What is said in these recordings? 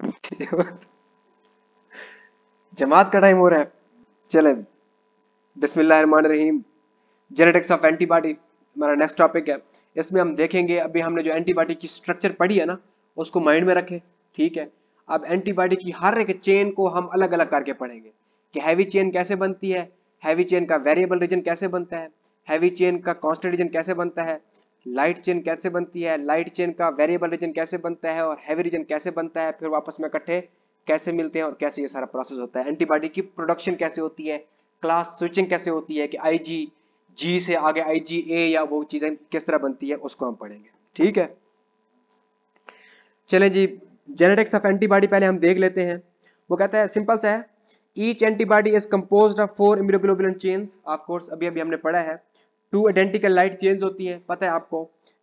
जमात का टाइम हो रहा है चले बिस्मिल्लाहमान रहीम जेनेटिक्स ऑफ एंटीबॉडी हमारा नेक्स्ट टॉपिक है इसमें हम देखेंगे अभी हमने जो एंटीबॉडी की स्ट्रक्चर पढ़ी है ना उसको माइंड में रखें ठीक है अब एंटीबॉडी की हर एक चेन को हम अलग अलग करके पढ़ेंगे कि हैवी चेन कैसे बनती है हैवी चेन का वेरिएबल रीजन कैसे बनता है हैवी चेन का कॉन्स्टेंट रीजन कैसे बनता है लाइट चेन कैसे बनती है लाइट चेन का वेरिएबल रीजन कैसे बनता है और हैवी रीजन कैसे बनता है फिर वापस में इकट्ठे कैसे मिलते हैं और कैसे ये सारा प्रोसेस होता है एंटीबॉडी की प्रोडक्शन कैसे होती है क्लास स्विचिंग कैसे होती है कि आई जी जी से आगे आई जी ए या वो चीजें किस तरह बनती है उसको हम पढ़ेंगे ठीक है चले जी जेनेटिक्स ऑफ एंटीबॉडी पहले हम देख लेते हैं वो कहता है सिंपल सा है each antibody is compose of four immunoglobulin chains of course अभी अभी हमने पढ़ा है टू आइडेंटिकल लाइट चेंज होती है पता है आपको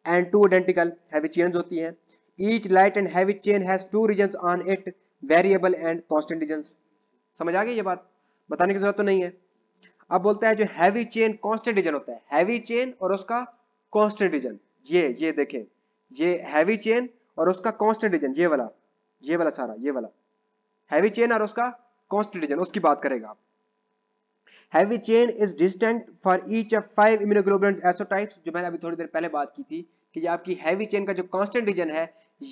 and two identical heavy chains होती है each light and heavy chain has two regions on it variable and constant regions समझ आ गई ये बात बताने की जरूरत तो नहीं है अब बोलता है जो हैवी चेन कांस्टेंट रीजन होता है हैवी चेन और उसका कांस्टेंट रीजन ये ये देखें ये हैवी चेन और उसका कांस्टेंट रीजन ये वाला ये वाला सारा ये वाला हैवी चेन और उसका कांस्टेंट रीजन उसकी बात करेगा आप heavy chain is distinct for each of five immunoglobulin isotypes जो मैंने अभी थोड़ी देर पहले बात की थी कि आपकी हैवी चेन का जो कॉन्स्टेंट रीजन है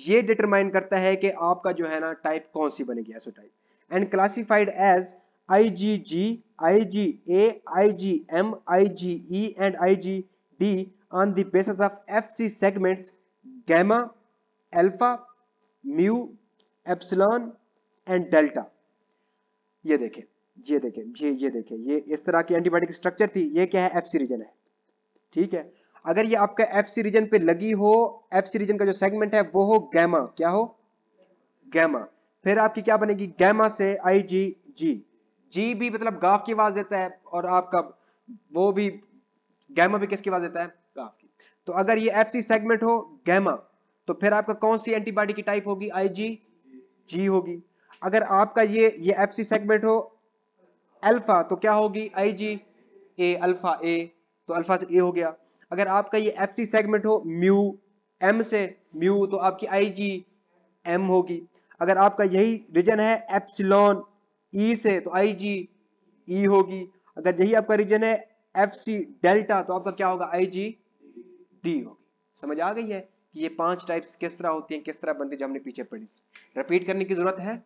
ये डिटरमाइन करता है कि आपका जो है ना टाइप कौन सी बनेगी isotype and classified as I G G I G A I G M I G E and I G D on basis of F C segments gamma alpha mu epsilon and delta ये देखें ये देखे ये ये देखे ये इस तरह की एंटीबायोटिक स्ट्रक्चर थी ये क्या है एफ सी रीजन है ठीक है अगर ये आपका एफ सी रीजन पे लगी हो एफ सी रीजन का जो सेगमेंट है वो हो गैमा क्या हो गैमा फिर आपकी क्या बनेगी गैमा से आई जी जी जी भी मतलब गाफ की आवाज देता है और आपका वो भी गैमा भी किसकी आवाज देता है गाफ की तो अगर ये एफ सी सेगमेंट हो गैमा तो फिर आपका कौन सी एंटीबॉडी की टाइप होगी आई जी जी होगी अगर आपका ये ये एफ सी सेगमेंट हो अल्फा तो क्या होगी आई जी ए अल्फा ए तो अल्फा से ए हो गया अगर आपका ये एफ सी सेगमेंट हो म्यू एम से म्यू तो आपकी आई जी एम होगी अगर आपका यही रीजन है एप्सिलॉन ई से तो आई जी ई होगी अगर यही आपका रीजन है एफ सी डेल्टा तो आपका क्या होगा आई जी डी होगी समझ आ गई है कि ये पांच टाइप्स किस तरह होती हैं किस तरह बनती है जो हमने पीछे पढ़ी रिपीट करने की जरूरत है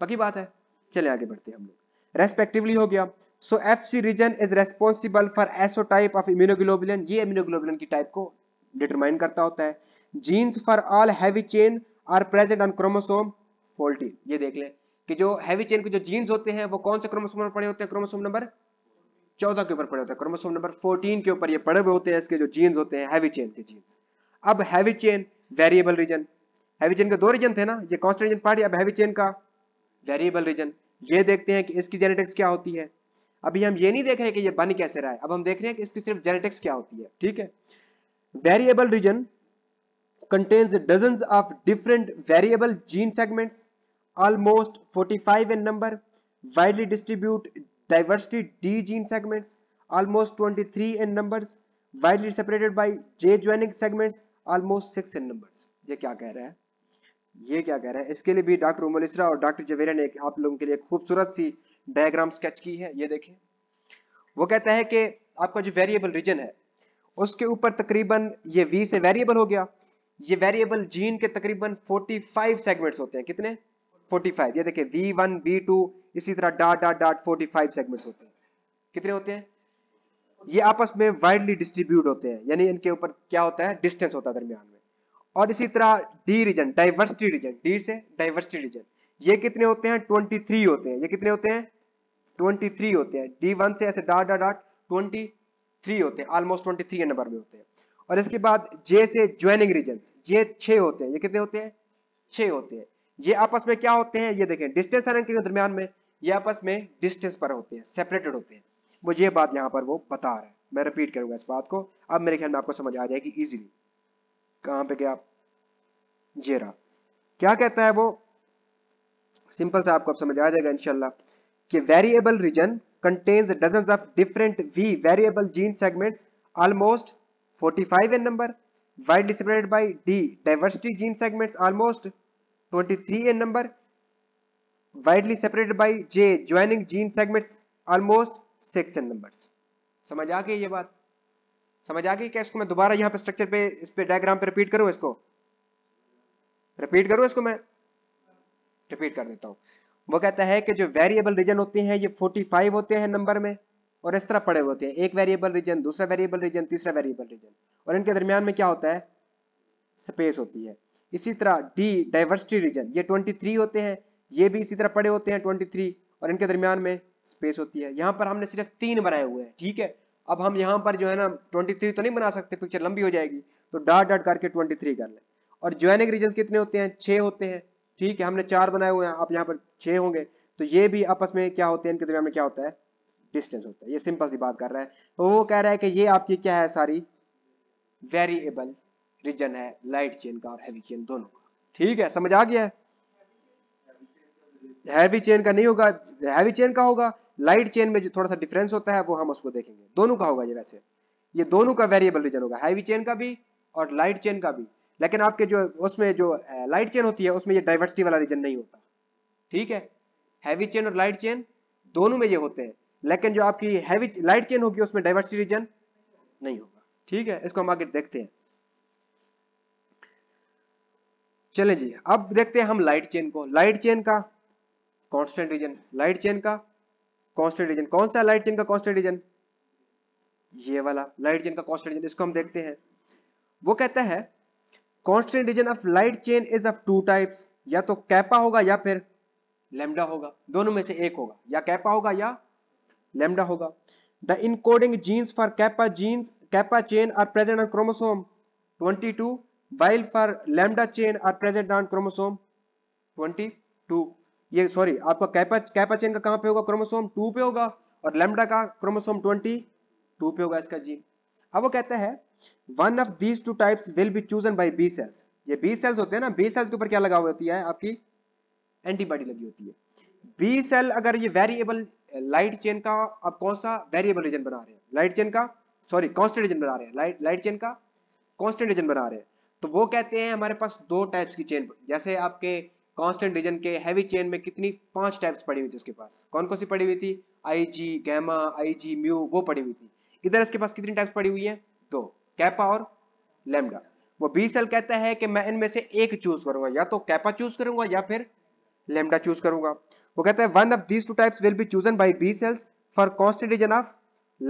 पकी बात है चले आगे बढ़ते हैं हम लोग रेस्पेक्टिवली हो गया so F C region is responsible for isotype of immunoglobulin ये इम्यूनोग्लोबिलियन की टाइप को डिटरमाइन करता होता है genes for all heavy chain are present on chromosome fourteen ये देख लें कि जो हैवी चेन के जो जीन्स होते हैं वो कौन से क्रोमोसोम पर पड़े होते हैं क्रोमोसोम नंबर चौदह के ऊपर पड़े होते हैं क्रोमोसोम नंबर फोर्टीन के ऊपर ये पड़े हुए होते हैं इसके जो जीन्स होते हैं हैवी चेन के जीन्स अब heavy chain variable region heavy chain के दो रीजन थे ना ये कॉन्स्टेंट रीजन पार्ट अब हैवी चेन का वेरिएबल रीजन ये देखते हैं कि इसकी जेनेटिक्स क्या होती है अभी हम ये नहीं देख रहे हैं कि ये बन कैसे रहा है अब हम देख रहे हैं कि इसकी सिर्फ जेनेटिक्स क्या होती है ठीक है variable region contains dozen of different variable gene segments almost forty five in number widely distribute diversity D gene segments almost 23 in numbers widely separated by J joining segments almost six in number ये क्या कह रहे हैं ये क्या कह रहा है इसके लिए भी डॉक्टर उमर इसरा और डॉक्टर जवेरा ने आप लोगों के लिए खूबसूरत सी डायग्राम स्केच की है ये देखें वो कहता है कि आपका जो वेरिएबल रीजन है उसके ऊपर तकरीबन ये वी से वेरिएबल हो गया ये वेरिएबल जीन के तकरीबन 45 सेगमेंट्स होते हैं कितने 45 ये देखिए वी टू इसी तरह डॉट डॉट डॉट 45 सेगमेंट्स होते हैं कितने होते हैं ये आपस में वाइडली डिस्ट्रीब्यूट होते हैं यानी इनके ऊपर क्या होता है डिस्टेंस होता है दरमियान और इसी तरह D region diversity region D से डाइवर्सिटी रीजन ये कितने होते हैं 23 होते हैं ये कितने होते हैं 23 होते हैं डी वन से ऐसे डॉट डॉट डॉट 23 होते हैं ऑलमोस्ट 23 थ्री नंबर में होते हैं और इसके बाद जे से ज्वाइनिंग रीजन ये छह होते हैं ये कितने होते हैं छ होते हैं ये आपस में क्या होते हैं ये देखें डिस्टेंस अरंग के दरमियान में ये आपस में डिस्टेंस पर होते हैं सेपरेटेड होते हैं वो ये बात यहाँ पर वो बता रहा है मैं रिपीट करूंगा इस बात को अब मेरे ख्याल में आपको समझ आ जाएगी इजिली कहां पे गया आप ये रहा क्या कहता है वो सिंपल सा आपको अब समझ आ जाएगा इनशाला कि variable region contains dozens of different V variable gene segments, almost 45 in number, widely separated by D diversity gene segments, almost 23 in number, widely separated by J joining gene segments, almost 6 in numbers. समझ आ गई ये बात समझ आ गई क्या इसको मैं दोबारा यहाँ पे स्ट्रक्चर पे इस पे डायग्राम पे रिपीट करूँ इसको रिपीट करूं इसको मैं रिपीट कर देता हूं वो कहता है कि जो वेरिएबल रीजन होते हैं ये 45 होते हैं नंबर में और इस तरह पड़े होते हैं एक वेरिएबल रीजन दूसरा वेरिएबल रीजन तीसरा वेरिएबल रीजन और इनके दरमियान में क्या होता है स्पेस होती है इसी तरह डी डाइवर्सिटी रीजन ये 23 होते हैं ये भी इसी तरह पड़े होते हैं 23 और इनके दरमियान में स्पेस होती है यहाँ पर हमने सिर्फ तीन बनाए हुए हैं ठीक है अब हम यहाँ पर जो है ना थ्री तो नहीं बना सकते पिक्चर लंबी हो जाएगी तो डॉट डॉट करके थ्री कर लें और ज्वाइनिक रीजन कितने होते हैं छह होते हैं ठीक है हमने चार बनाए हुए हैं आप यहाँ पर छह होंगे तो ये भी आपस में क्या होते हैं इनके दरमियान में क्या होता है डिस्टेंस होता है ये सिंपल सी बात कर रहा है तो वो कह रहा है कि ये आपकी क्या है सारी वेरिएबल रीजन है लाइट चेन का और हैवी चेन दोनों का ठीक है समझ आ गया हैवी चेन का नहीं होगा हैवी चेन का होगा लाइट चेन में जो थोड़ा सा डिफरेंस होता है वो हम उसको देखेंगे दोनों का होगा ये वैसे ये दोनों का वेरिएबल रीजन होगा हैवी चेन का भी और लाइट चेन का भी लेकिन आपके जो उसमें जो लाइट चेन होती है उसमें ये डाइवर्सिटी वाला रीजन नहीं होता ठीक है हैवी चेन और लाइट चेन दोनों में ये होते हैं लेकिन जो आपकी हैवी लाइट चेन होगी उसमें डाइवर्सिटी रीजन नहीं होगा ठीक है इसको हम आगे देखते हैं चले जी अब देखते हैं हम लाइट चेन को लाइट चेन का कांस्टेंट रीजन लाइट चेन का कांस्टेंट रीजन कौन सा लाइट चेन का कांस्टेंट रीजन ये वाला लाइट चेन का कांस्टेंट रीजन इसको हम देखते हैं वो कहता है constant region of light chain is of two types या तो कैपा होगा या फिर लेमडा होगा दोनों में से एक होगा या कैपा होगा या लेमडा होगा the encoding genes for kappa genes kappa chain are present on chromosome 22 while for lambda chain are present on chromosome 22 ये सॉरी आपका कैपा कैपा चेन का कहां पे होगा क्रोमोसोम 2 पे होगा और लेमडा का क्रोमोसोम 22 पे होगा इसका जीन अब वो कहता है one of these two types will be chosen by B cells ये बी सेल्स होते हैं ना बी सेल्स के ऊपर क्या लगा होती है आपकी एंटीबॉडी लगी होती है बी सेल अगर ये वेरिएबल लाइट चेन का आप कौन सा वेरिएबल रीजन बना रहे हैं लाइट चेन का सॉरी कॉन्स्टेंट रीजन बना रहे हैं लाइट लाइट चेन का कॉन्स्टेंट रीजन बना रहे हैं तो वो कहते हैं हमारे पास दो टाइप्स की चेन जैसे आपके कॉन्स्टेंट रीजन के हैवी चेन में कितनी पांच टाइप्स पड़ी हुई थी उसके पास कौन कौन सी पड़ी हुई थी आई जी गैमा आई जी म्यू वो पड़ी हुई थी इधर इसके पास कितनी टाइप्स पड़ी हुई है दो कैपा और लेमडा वो बी सेल कहता है कि मैं इनमें से एक चूज करूंगा या तो कैपा चूज करूंगा या फिर लेमडा चूज करूंगा वो कहता है one of these two types will be chosen by B cells for constant of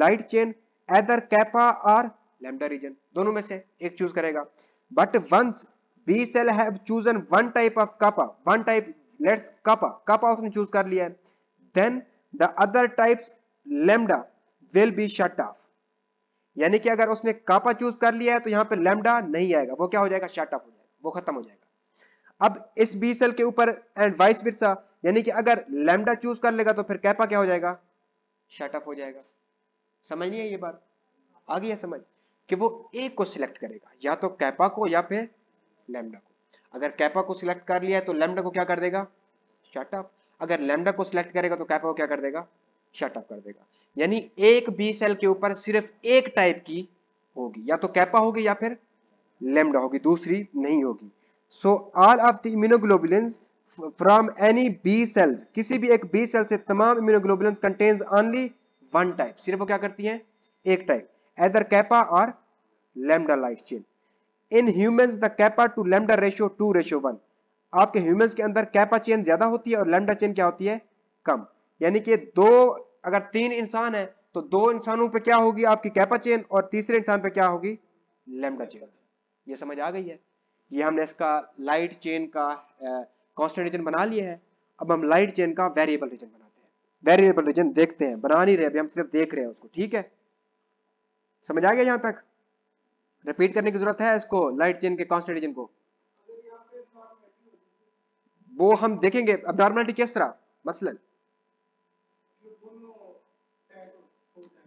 light chain either kappa और लेमडा रीजन दोनों में से एक चूज करेगा but once B cell have chosen one type of kappa one type let's kappa kappa उसने choose कर लिया है then the other types lambda will be shut off यानी कि अगर उसने कापा चूज कर लिया है तो यहाँ पे लेमडा नहीं आएगा वो क्या हो जाएगा शर्टअप अप हो जाएगा वो खत्म हो जाएगा अब इस बी सेल के ऊपर एंड वाइस वर्सा यानी कि अगर लेमडा चूज कर लेगा तो फिर कैपा क्या हो जाएगा शट अप हो जाएगा समझ नहीं है ये बात आ गई है समझ कि वो एक को सिलेक्ट करेगा या तो कैपा को या फिर लेमडा को अगर कैपा को सिलेक्ट कर लिया तो लेमडा को क्या कर देगा शर्टअप अप अगर लेमडा को सिलेक्ट करेगा तो कैपा को क्या कर देगा शर्टअप अप कर देगा यानी एक बी सेल के ऊपर सिर्फ एक टाइप की होगी या तो कैपा होगी या फिर लेमडा होगी दूसरी नहीं होगी so all of the immunoglobulins from any B cells किसी भी एक बी सेल से तमाम immunoglobulins contains only one type सिर्फ वो क्या करती है एक टाइप एदर कैपा और lambda light chain in humans the kappa to lambda ratio two ratio one आपके ह्यूमंस के अंदर कैपा चेन ज्यादा होती है और लेमडा चेन क्या होती है कम यानी कि दो अगर तीन इंसान है तो दो इंसानों पे क्या होगी आपकी कैपा चेन और तीसरे इंसान पे क्या होगी लेमडा चेन ये समझ आ गई है ये हमने इसका लाइट चेन का कॉन्स्टेंट रीजन बना लिया है अब हम लाइट चेन का वेरिएबल रीजन बनाते हैं वेरिएबल रीजन देखते हैं बना नहीं रहे अभी हम सिर्फ देख रहे हैं उसको ठीक है समझ आ गया यहां तक रिपीट करने की जरूरत है इसको लाइट चेन के कॉन्स्टेंट रीजन को वो हम देखेंगे अब नॉर्मलिटी किस तरह मसलन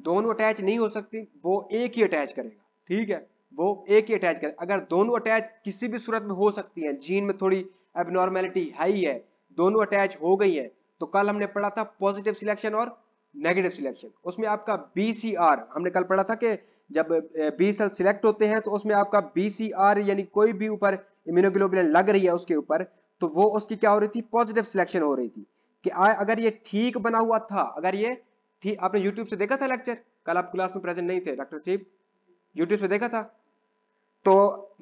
दोनों अटैच नहीं हो सकती वो एक ही अटैच करेगा ठीक है वो एक ही अटैच करेगा अगर दोनों अटैच किसी भी सूरत में हो सकती हैं जीन में थोड़ी एबनॉर्मेलिटी हाई है दोनों अटैच हो गई है तो कल हमने पढ़ा था पॉजिटिव सिलेक्शन और नेगेटिव सिलेक्शन उसमें आपका बी हमने कल पढ़ा था कि जब बी सेल सिलेक्ट होते हैं तो उसमें आपका बी यानी कोई भी ऊपर इम्यूनोग्लोबिन लग रही है उसके ऊपर तो वो उसकी क्या हो रही थी पॉजिटिव सिलेक्शन हो रही थी कि अगर ये ठीक बना हुआ था अगर ये थी आपने यूट्यूब से देखा था लेक्चर कल आप क्लास में प्रेजेंट नहीं थे डॉक्टर शिव यूट्यूब पे देखा था तो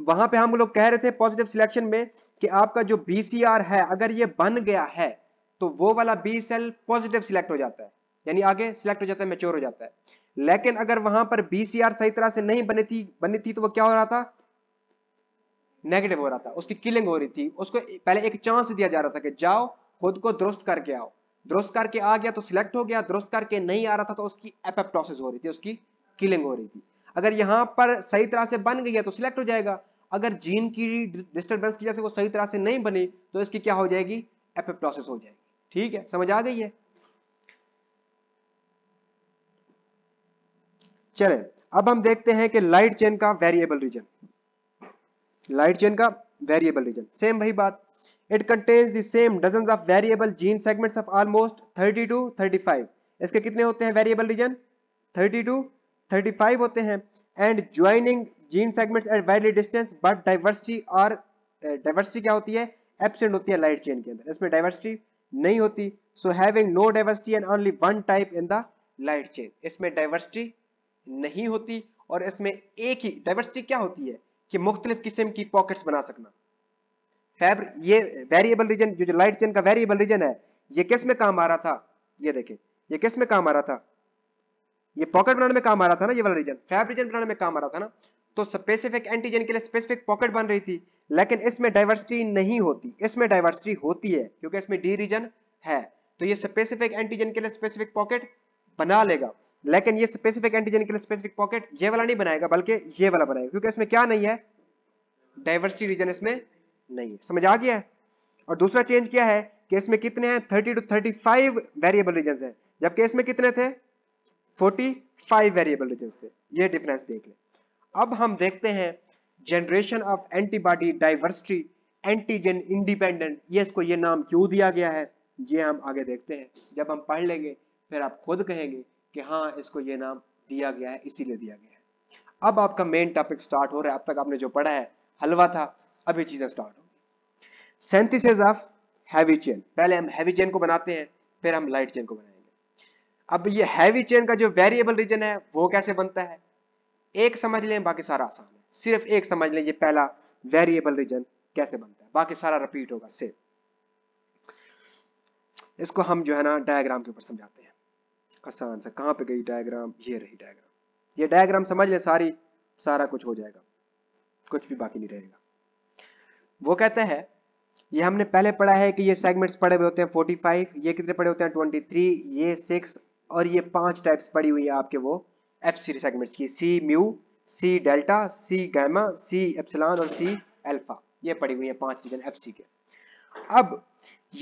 वहां पे हम लोग कह रहे थे पॉजिटिव सिलेक्शन में कि आपका जो बी है अगर ये बन गया है तो वो वाला बी सेल पॉजिटिव सिलेक्ट हो जाता है यानी आगे सिलेक्ट हो जाता है मेच्योर हो जाता है लेकिन अगर वहां पर बी सही तरह से नहीं बनी थी बनी थी तो वो क्या हो रहा था नेगेटिव हो रहा था उसकी किलिंग हो रही थी उसको पहले एक चांस दिया जा रहा था कि जाओ खुद को दुरुस्त करके आओ दुरुस्त करके आ गया तो सिलेक्ट हो गया दुरुस्त करके नहीं आ रहा था तो उसकी एपेप्टोसिस हो रही थी उसकी किलिंग हो रही थी अगर यहाँ पर सही तरह से बन गई है तो सिलेक्ट हो जाएगा अगर जीन की डिस्टर्बेंस की वजह से वो सही तरह से नहीं बनी तो इसकी क्या हो जाएगी एपेप्टोसिस हो जाएगी ठीक है समझ आ गई है चले अब हम देखते हैं कि लाइट चेन का वेरिएबल रीजन लाइट चेन का वेरिएबल रीजन सेम वही बात it contains the same dozen of variable gene segments of almost 30 to 35. इसके कितने होते हैं वेरिएबल रीजन 30 टू 35 होते हैं and joining gene segments at widely distance but diversity और डाइवर्सिटी क्या होती है एबसेंट होती है लाइट चेन के अंदर इसमें डाइवर्सिटी नहीं होती so having no diversity and only one type in the light chain इसमें डाइवर्सिटी नहीं होती और इसमें एक ही डाइवर्सिटी क्या होती है कि मुख्तलिफ किस्म की पॉकेट्स बना सकना फैब्र ये वेरिएबल रीजन जो, जो लाइट चेन का वेरिएबल रीजन है ये किस में काम आ रहा था ये देखें ये किस में काम आ रहा था ये पॉकेट बनाने में काम आ रहा था ना ये वाला रीजन फैब रीजन बनाने में काम आ रहा था ना तो स्पेसिफिक एंटीजन के लिए स्पेसिफिक पॉकेट बन रही थी लेकिन इसमें डाइवर्सिटी नहीं होती इसमें डाइवर्सिटी होती है क्योंकि इसमें डी रीजन है तो ये स्पेसिफिक एंटीजन के लिए स्पेसिफिक पॉकेट बना लेगा लेकिन ये स्पेसिफिक एंटीजन के लिए स्पेसिफिक पॉकेट ये वाला नहीं बनाएगा बल्कि ये वाला बनाएगा क्योंकि इसमें क्या नहीं है डाइवर्सिटी रीजन इसमें नहीं है समझ आ गया है और दूसरा चेंज क्या है कि इसमें कितने हैं 30 टू 35 वेरिएबल रीजन हैं जबकि इसमें कितने थे 45 वेरिएबल रीजन थे ये डिफरेंस देख लें अब हम देखते हैं generation of antibody diversity antigen independent ये इसको ये नाम क्यों दिया गया है ये हम आगे देखते हैं जब हम पढ़ लेंगे फिर आप खुद कहेंगे कि हाँ इसको ये नाम दिया गया है इसीलिए दिया गया है अब आपका मेन टॉपिक स्टार्ट हो रहा है अब तक आपने जो पढ़ा है हलवा था अब ये चीजें start synthesis of heavy chain पहले हम हैवी चेन को बनाते हैं फिर हम लाइट चेन को बनाएंगे अब ये हैवी चेन का जो वेरिएबल रीजन है वो कैसे बनता है एक समझ लें बाकी सारा आसान है सिर्फ एक समझ लें ये पहला वेरिएबल रीजन कैसे बनता है बाकी सारा रिपीट होगा सेम इसको हम जो है ना डायग्राम के ऊपर समझाते हैं आसान से कहां पे गई डायग्राम ये रही डायग्राम ये डायग्राम समझ लें सारी सारा कुछ हो जाएगा कुछ भी बाकी नहीं रहेगा वो कहते हैं ये हमने पहले पढ़ा है कि ये सेगमेंट्स पड़े हुए होते हैं 45 ये कितने पड़े होते हैं 23 ये 6 और ये पांच टाइप्स पड़ी हुई है आपके वो एफ सीरीज सेगमेंट्स की C mu C delta C gamma C epsilon और सी अल्फा ये पड़ी हुई है पांच रीजन एफ सी के अब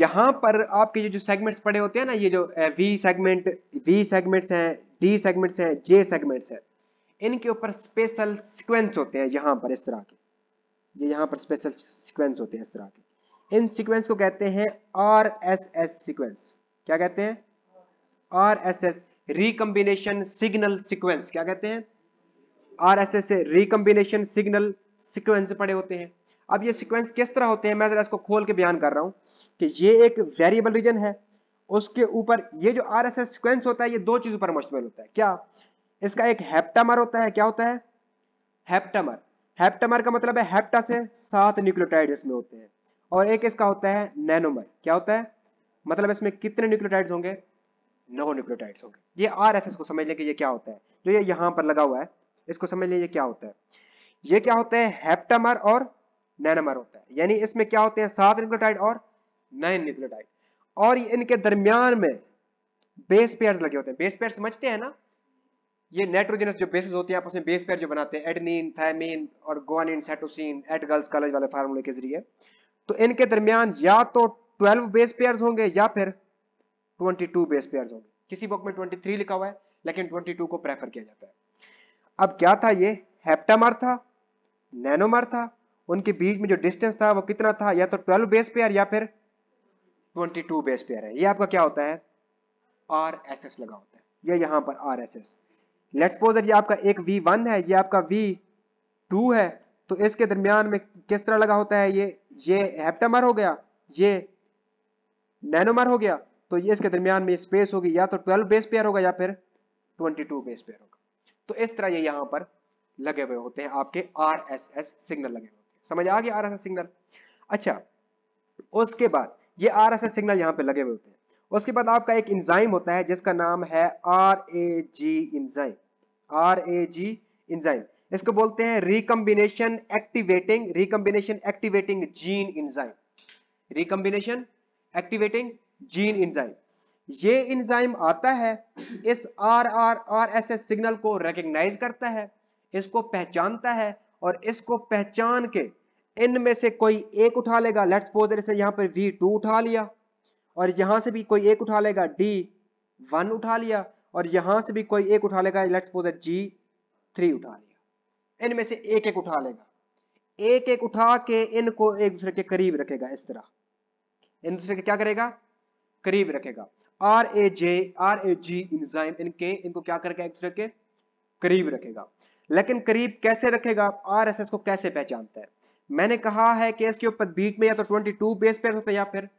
यहाँ पर आपके जो जो सेगमेंट्स पड़े होते हैं ना ये जो वी सेगमेंट वी सेगमेंट्स हैं डी सेगमेंट्स हैं जे सेगमेंट्स हैं इनके ऊपर स्पेशल सिक्वेंस होते हैं यहाँ पर इस तरह के ये यहाँ पर स्पेशल सीक्वेंस होते हैं इस तरह के इन सीक्वेंस को कहते हैं आर एस एस सिक्वेंस क्या कहते हैं R S S recombination signal sequence क्या कहते हैं R S S recombination signal sequence पड़े होते हैं अब ये सीक्वेंस किस तरह होते हैं मैं इसको खोल के बयान कर रहा हूं कि ये एक वेरिएबल रीजन है उसके ऊपर ये जो आर एस एस सिक्वेंस होता है ये दो चीजों पर मुश्तमिल होता है क्या इसका एक हेप्टामर होता है क्या होता है हेप्टामर हेप्टामर का मतलब है हेप्टा से सात न्यूक्लियोटाइड इसमें होते हैं और एक इसका होता है नैनोमर क्या होता है मतलब इसमें कितने न्यूक्लियोटाइड्स होंगे नौ न्यूक्लियोटाइड्स होंगे ये आर एस एस को समझ लें कि ये क्या होता है जो ये यहाँ पर लगा हुआ है इसको समझ लें ये क्या होता है ये क्या होता है हेप्टामर और नैनोमर होता है यानी इसमें क्या होते हैं सात न्यूक्लियोटाइड और नाइन न्यूक्लियोटाइड और इनके दरमियान में बेस पेयर्स लगे होते हैं बेस पेयर समझते हैं ना ये नाइट्रोजनस जो बेसिस होते हैं आपस में बेस पेयर जो बनाते हैं एडनिन थायमिन और guanine cytosine at girls college वाले फार्मूले के जरिए तो इनके दरमियान या तो 12 बेस पेयर होंगे या फिर 22 बेस पेयर होंगे किसी बुक में 23 लिखा हुआ है लेकिन 22 को प्रेफर किया जाता है अब क्या था ये हेप्टामर था नैनोमर था उनके बीच में जो डिस्टेंस था वो कितना था या तो ट्वेल्व बेस पेयर या फिर ट्वेंटी बेस पेयर है ये आपका क्या होता है आर लगा होता है ये यह यहाँ पर आर लेट्स सपोज ये आपका एक वी वन है ये आपका वी टू है तो इसके दरमियान में किस तरह लगा होता है ये ये हेप्टामर हो गया ये नैनोमर हो गया तो ये इसके दरमियान में स्पेस होगी या तो 12 बेस पेयर होगा या फिर 22 बेस पेयर होगा तो इस तरह ये यहाँ पर लगे हुए होते हैं आपके आर एस एस सिग्नल लगे हुए होते हैं समझ आ गया आर एस एस सिग्नल अच्छा उसके बाद ये आर एस एस सिग्नल यहाँ पे लगे हुए होते हैं उसके बाद आपका एक इंजाइम होता है जिसका नाम है R A G enzyme R A G enzyme इसको बोलते हैं recombination activating recombination activating gene enzyme recombination activating gene enzyme ये इंजाइम आता है इस R R R S S signal को रिकग्नाइज करता है इसको पहचानता है और इसको पहचान के इनमें से कोई एक उठा लेगा लेट्स यहां यहाँ पर V2 उठा लिया और यहां से भी कोई एक उठा लेगा डी वन उठा लिया और यहां से भी कोई एक उठा लेगा लेट्स सपोज जी थ्री उठा लिया इनमें से एक एक उठा लेगा एक एक उठा के इनको एक दूसरे के करीब रखेगा इस तरह इन दूसरे के क्या करेगा करीब रखेगा R A J R A G enzyme इनके इनको क्या करेगा एक दूसरे के करीब रखेगा लेकिन करीब कैसे रखेगा आर एस एस को कैसे पहचानता है मैंने कहा है कि इसके ऊपर बीट में या तो 22 बेस पेयर होते हैं या फिर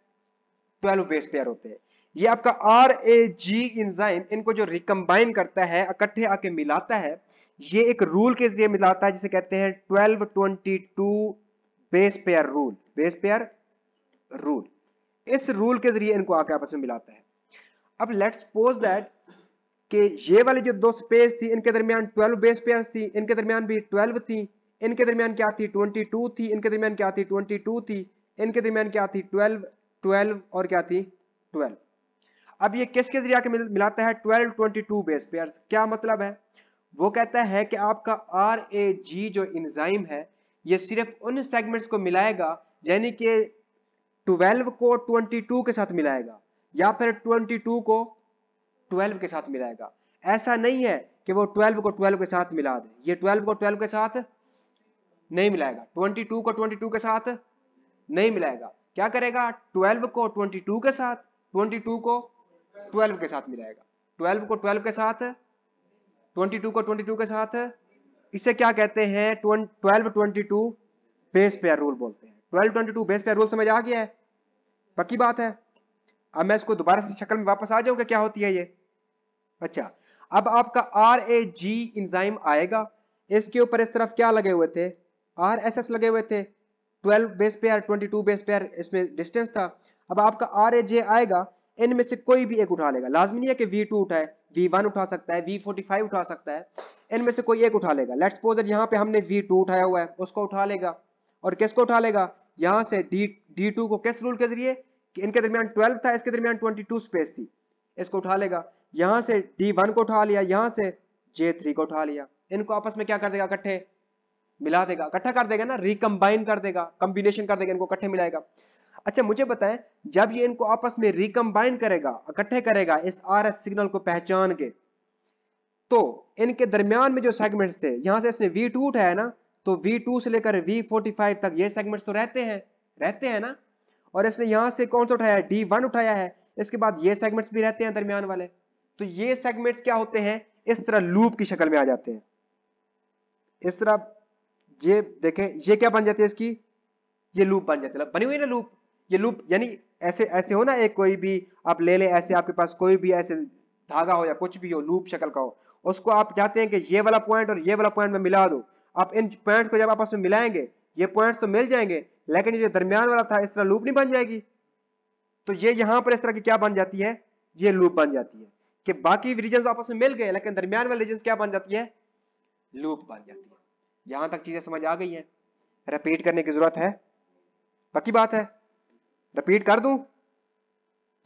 12 बेस पेयर होते हैं ये आपका आर ए जी इंजाइम इनको जो रिकम्बाइन करता है इकट्ठे आके मिलाता है ये एक रूल के जरिए मिलाता है जिसे कहते हैं twelve twenty two base pair rule base pair rule इस रूल के जरिए इनको आके आपस में मिलाता है अब लेट्स सपोज दैट कि ये वाले जो दो स्पेस थी इनके दरमियान 12 बेस पेयर थी इनके दरमियान भी 12 थी इनके दरमियान क्या थी 22 थी इनके दरमियान क्या थी 22 थी इनके दरमियान क्या थी 12 ट्वेल्व और क्या थी ट्वेल्व अब ये किसके जरिए आके मिलाता है twelve twenty two base pair क्या मतलब है वो कहता है कि आपका आर ए जी जो इंजाइम है ये सिर्फ उन सेगमेंट्स को मिलाएगा यानी कि 12 को 22 के साथ मिलाएगा या फिर 22 को 12 के साथ मिलाएगा ऐसा नहीं है कि वो 12 को 12 के साथ मिला दे ये 12 को 12 के साथ नहीं मिलाएगा 22 को 22 के साथ नहीं मिलाएगा क्या करेगा 12 को 22 के साथ 22 को 12 के साथ मिलाएगा 12 को 12 के साथ 22 को 22 के साथ इसे क्या कहते हैं 12 22 बेस पेयर रूल बोलते हैं 12 22 बेस पेयर रूल समझ आ गया है पक्की बात है अब मैं इसको दोबारा से शक्ल में वापस आ जाऊंगा क्या होती है ये अच्छा अब आपका आर ए जी इंजाइम आएगा इसके ऊपर इस तरफ क्या लगे हुए थे आर एस एस लगे हुए थे twelve base pair twenty two base pair इसमें डिस्टेंस था अब आपका आर ए जे आएगा इनमें से कोई भी एक उठा लेगा लाजमी नहीं है कि वी टू उठाए वी वन उठा सकता है वी फोर्टी फाइव उठा सकता है इनमें से कोई एक उठा लेगा लेट्स सपोज यहाँ पे हमने वी टू उठाया हुआ है उसको उठा लेगा और किसको उठा लेगा यहाँ से डी डी टू को किस रूल के जरिए कि इनके दरमियान ट्वेल्व था इसके दरमियान ट्वेंटी टू स्पेस थी इसको उठा लेगा यहाँ से डी वन को उठा लिया यहाँ से जे थ्री को उठा लिया इनको आपस में क्या कर देगा इकट्ठे मिला देगा इकट्ठा कर देगा ना रिकम्बाइन कर देगा कम्बिनेशन कर देगा इनको इकट्ठे मिलाएगा अच्छा मुझे बताएं जब ये इनको आपस में रिकम्बाइन करेगा इकट्ठे करेगा इस आर एस सिग्नल को पहचान के तो इनके दरमियान में जो सेगमेंट्स थे यहां से इसने वी टू उठाया ना तो वी टू से लेकर वी फोर्टी फाइव तक ये सेगमेंट्स तो रहते हैं रहते हैं ना और इसने यहां से कौन सा उठाया है डी वन उठाया है इसके बाद ये सेगमेंट्स भी रहते हैं दरमियान वाले तो ये सेगमेंट्स क्या होते हैं इस तरह लूप की शक्ल में आ जाते हैं इस तरह ये देखें ये क्या बन जाती है इसकी ये लूप बन जाती है मतलब बनी हुई ना लूप ये लूप यानी ऐसे ऐसे हो ना एक कोई भी आप ले ले ऐसे आपके पास कोई भी ऐसे धागा हो या कुछ भी हो लूप शक्ल का हो उसको आप चाहते हैं कि ये वाला पॉइंट और ये वाला पॉइंट में मिला दो आप इन पॉइंट्स को जब आपस में मिलाएंगे ये पॉइंट्स तो मिल जाएंगे लेकिन ये दरमियान वाला था इस तरह लूप नहीं बन जाएगी तो ये यहाँ पर इस तरह की क्या बन जाती है ये लूप बन जाती है कि बाकी रीजन आपस में मिल गए लेकिन दरमियान वाले रीजन क्या बन जाती है लूप बन जाती है यहां तक चीजें समझ आ गई हैं रिपीट करने की जरूरत है पक्की बात है रिपीट कर दूं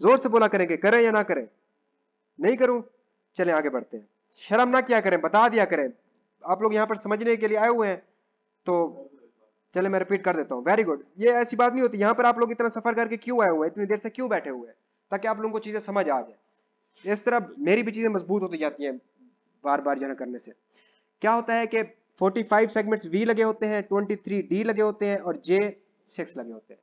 जोर से बोला करेंगे करें या ना करें नहीं करूं चले आगे बढ़ते हैं शर्म ना क्या करें बता दिया करें आप लोग यहां पर समझने के लिए आए हुए हैं तो चले मैं रिपीट कर देता हूँ वेरी गुड ये ऐसी बात नहीं होती यहाँ पर आप लोग इतना सफर करके क्यों आए हुए हैं इतनी देर से क्यों बैठे हुए हैं ताकि आप लोगों को चीजें समझ आ जाए इस तरह मेरी भी चीजें मजबूत होती जाती हैं बार बार जाना करने से क्या होता है कि 45 सेगमेंट्स वी लगे होते हैं 23 डी लगे होते हैं और जे सिक्स लगे होते हैं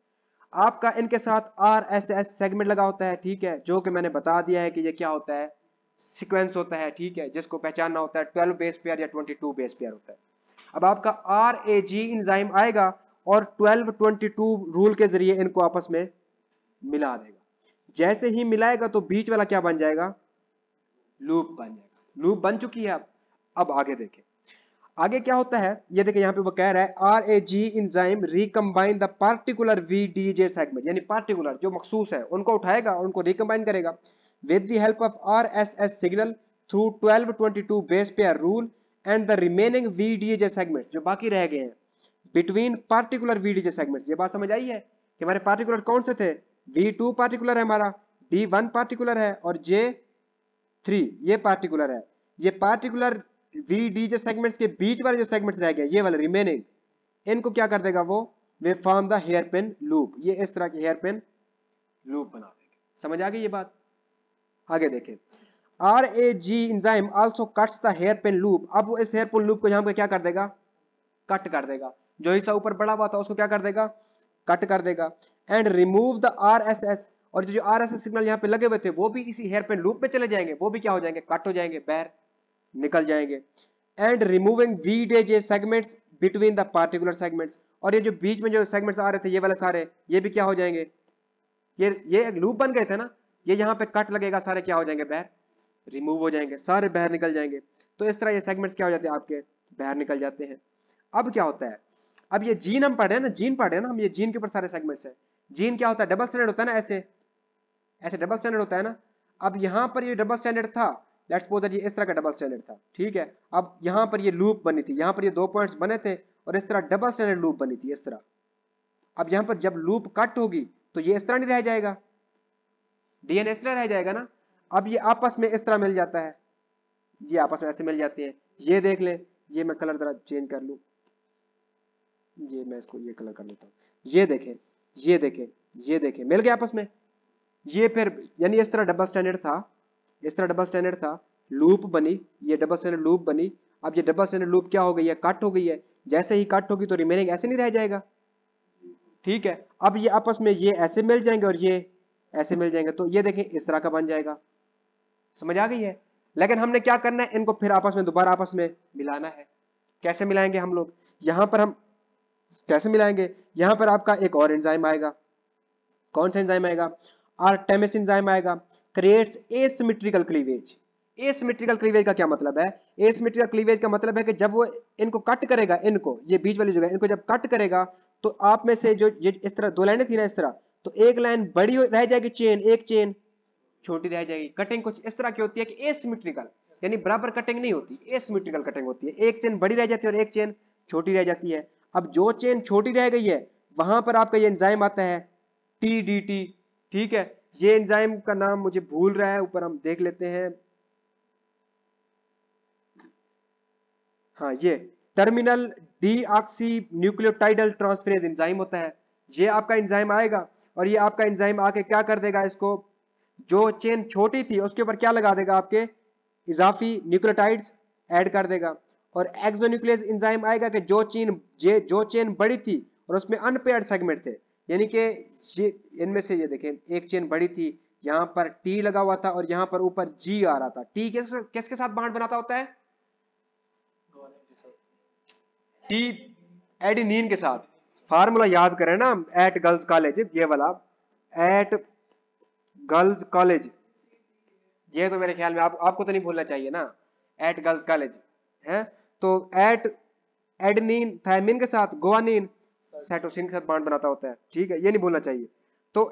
आपका इनके साथ आर एस एस सेगमेंट लगा होता है ठीक है जो कि मैंने बता दिया है कि ये क्या होता है सिक्वेंस होता है ठीक है जिसको पहचानना होता है 12 बेस पेयर या 22 बेस पेयर होता है अब आपका आर ए जी इंजाइम आएगा और 12 22 रूल के जरिए इनको आपस में मिला देगा जैसे ही मिलाएगा तो बीच वाला क्या बन जाएगा लूप बन जाएगा लूप बन चुकी है अब अब आगे देखें आगे क्या होता है ये यह देखिए यहाँ पे वो कह रहा है R A G enzyme recombine the particular V D J segment यानी पार्टिकुलर जो मखसूस है उनको उठाएगा और उनको रिकम्बाइन करेगा with the help of R S S signal through twelve twenty two base pair rule and the remaining V D J segment जो बाकी रह गए हैं between particular V D J segment ये बात समझ आई है कि हमारे पार्टिकुलर कौन से थे वी टू पार्टिकुलर है हमारा डी वन पार्टिकुलर है और जे थ्री ये पार्टिकुलर है ये पार्टिकुलर वी डी जो सेगमेंट्स के बीच वाले जो सेगमेंट्स रह गए ये वाले रिमेनिंग इनको क्या कर देगा वो they form the hairpin loop ये इस तरह के हेयर पेन लूप बना देंगे समझ आ गई ये बात आगे देखें R A G enzyme also cuts the hairpin loop अब वो इस हेयर पेन लूप को यहाँ पे क्या कर देगा कट कर देगा जो हिस्सा ऊपर बड़ा हुआ था उसको क्या कर देगा कट कर देगा and remove the R S S और जो आर एस एस सिग्नल यहाँ पे लगे हुए थे वो भी इसी हेयर पेन लूप पे चले जाएंगे वो भी क्या हो जाएंगे कट हो जाएंगे बैर निकल जाएंगे and removing V D J segments between the particular segments और ये जो बीच में जो सेगमेंट्स आ रहे थे ये वाले सारे ये भी क्या हो जाएंगे ये ये एक लूप बन गए थे ना ये यहाँ पे कट लगेगा सारे क्या हो जाएंगे बहर रिमूव हो जाएंगे सारे बहर निकल जाएंगे तो इस तरह ये सेगमेंट्स क्या हो जाते हैं आपके बहर निकल जाते हैं अब क्या होता है अब ये जीन हम पढ़े ना जीन पढ़े ना हम ये जीन के ऊपर सारे सेगमेंट्स है जीन क्या होता है डबल स्टैंडर्ड होता है ना ऐसे ऐसे डबल स्टैंडर्ड होता है ना अब यहाँ पर ये डबल स्टैंडर्ड था लेट्स सपोज दैट ये इस तरह का डबल स्टैंडर्ड था ठीक है अब यहाँ पर ये लूप बनी थी यहाँ पर ये दो पॉइंट्स बने थे और इस तरह डबल स्टैंडर्ड लूप बनी थी इस तरह अब यहाँ पर जब लूप कट होगी तो ये इस तरह नहीं रह जाएगा डीएनए इस तरह रह जाएगा ना अब ये आपस में इस तरह मिल जाता है ये आपस में ऐसे मिल जाते हैं ये देख लें ये मैं कलर जरा चेंज कर लूँ ये मैं इसको ये कलर कर लेता हूँ ये देखें ये देखें ये देखें मिल गया आपस में ये फिर यानी इस तरह डबल स्टैंडर्ड था इस तरह डबल स्टैंडर्ड था लूप बनी ये डबल स्टैंडर्ड लूप बनी अब ये डबल स्टैंडर्ड लूप क्या हो गई है कट हो गई है जैसे ही कट होगी तो रिमेनिंग ऐसे नहीं रह जाएगा ठीक है अब ये आपस में ये ऐसे मिल जाएंगे और ये ऐसे मिल जाएंगे तो ये देखें इस तरह का बन जाएगा समझ आ गई है लेकिन हमने क्या करना है इनको फिर आपस में दोबारा आपस में मिलाना है कैसे मिलाएंगे हम लोग यहाँ पर हम कैसे मिलाएंगे यहां पर आपका एक और इंजाइम आएगा कौन सा एंजाइम आएगा आर एंजाइम आएगा creates asymmetrical cleavage asymmetrical cleavage का क्या मतलब है एसिमेट्रिकल क्लीवेज का मतलब है कि जब वो इनको कट करेगा इनको ये बीच वाली जगह इनको जब कट करेगा तो आप में से जो ये इस तरह दो लाइनें थी ना इस तरह तो एक लाइन बड़ी रह जाएगी चेन एक चेन छोटी रह जाएगी कटिंग कुछ इस तरह की होती है कि एसिमेट्रिकल यानी बराबर कटिंग नहीं होती एसिमेट्रिकल कटिंग होती है एक चेन बड़ी रह जाती है और एक चेन छोटी रह जाती है अब जो चेन छोटी रह गई है वहां पर आपका ये एंजाइम आता है टी डी टी ठीक है ये एंजाइम का नाम मुझे भूल रहा है ऊपर हम देख लेते हैं हाँ ये terminal deoxy nucleotidyl transferase enzyme होता है ये आपका एंजाइम आएगा और ये आपका एंजाइम आके क्या कर देगा इसको जो चेन छोटी थी उसके ऊपर क्या लगा देगा आपके इजाफी न्यूक्लियोटाइड्स ऐड कर देगा और एक्सोन्यूक्लियस एंजाइम आएगा कि जो चेन जो चेन बड़ी थी और उसमें अनपेयर्ड सेगमेंट थे यानी कि ये इनमें से ये देखें एक चेन बड़ी थी यहाँ पर टी लगा हुआ था और यहाँ पर ऊपर जी आ रहा था टी किस किसके साथ बाड बनाता होता है टी एडिनीन के साथ फार्मूला याद करें ना एट गर्ल्स कॉलेज ये वाला एट गर्ल्स कॉलेज ये तो मेरे ख्याल में आप, आपको तो नहीं भूलना चाहिए ना एट गर्ल्स कॉलेज है तो एट एडनिन थायमिन के साथ गोवानिन साइटोसिन के साथ बाड बनाता होता है ठीक है ये नहीं बोलना चाहिए तो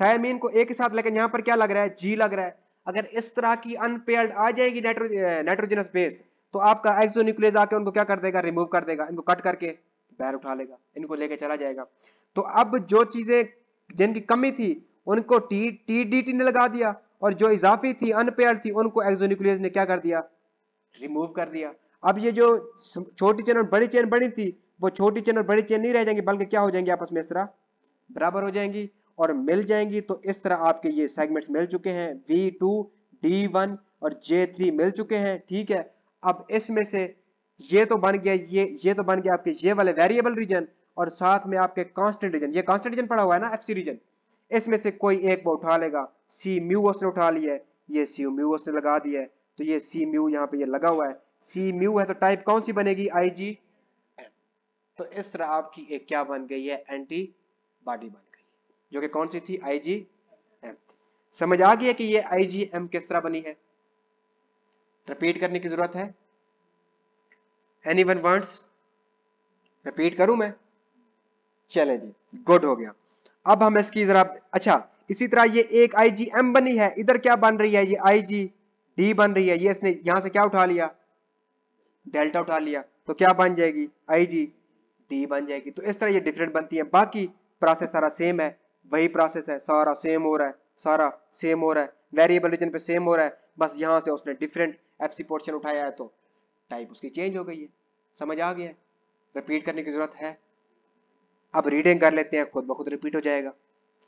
थायमीन को ए के साथ लेकिन यहाँ पर क्या लग रहा है जी लग रहा है अगर इस तरह की अनपेयर्ड आ जाएगी नाइट्रोजनस बेस तो आपका एक्सोन्यूक्लियस आके उनको क्या कर देगा रिमूव कर देगा इनको कट करके बाहर उठा लेगा इनको लेके चला जाएगा तो अब जो चीजें जिनकी कमी थी उनको टी टी डी टी ने लगा दिया और जो इजाफी थी अनपेयर्ड थी उनको एक्सोन्यूक्लियस ने क्या कर दिया रिमूव कर दिया अब ये जो छोटी चेन और बड़ी चेन बनी थी वो छोटी चेन और बड़ी चेन नहीं रह जाएंगी बल्कि क्या हो जाएंगे आपस में इस तरह बराबर हो जाएंगी और मिल जाएंगी तो इस तरह आपके ये सेगमेंट्स मिल चुके हैं वी टू डी वन और जे थ्री मिल चुके हैं ठीक है अब इसमें से ये तो बन गया ये ये तो बन गया आपके ये वाले वेरिएबल रीजन और साथ में आपके कांस्टेंट रीजन ये कांस्टेंट रीजन पड़ा हुआ है ना सी रीजन इसमें से कोई एक वो उठा लेगा सी म्यू उसने उठा लिया है ये सी म्यू उसने लगा दिया है तो ये सी म्यू यहाँ पे ये लगा हुआ है सी म्यू है तो टाइप कौन सी बनेगी आई जी तो इस तरह आपकी एक क्या बन गई है एंटीबॉडी बन गई जो कि कौन सी थी आईजीएम समझ आ गया कि ये आईजीएम किस तरह बनी है रिपीट करने की जरूरत है एनी वन वर्ड्स रिपीट करूं मैं चले जी गुड हो गया अब हम इसकी जरा अच्छा इसी तरह ये एक आईजीएम बनी है इधर क्या बन रही है ये आईजी डी बन रही है ये इसने यहां से क्या उठा लिया डेल्टा उठा लिया तो क्या बन जाएगी आईजी टी बन जाएगी तो इस तरह ये डिफरेंट बनती है बाकी प्रोसेस सारा सेम है वही प्रोसेस है सारा सेम हो रहा है सारा सेम हो रहा है वेरिएबल रीजन पे सेम हो रहा है बस यहाँ से उसने डिफरेंट एफ सी पोर्शन उठाया है तो टाइप उसकी चेंज हो गई है समझ आ गया रिपीट करने की जरूरत है अब रीडिंग कर लेते हैं खुद ब खुद रिपीट हो जाएगा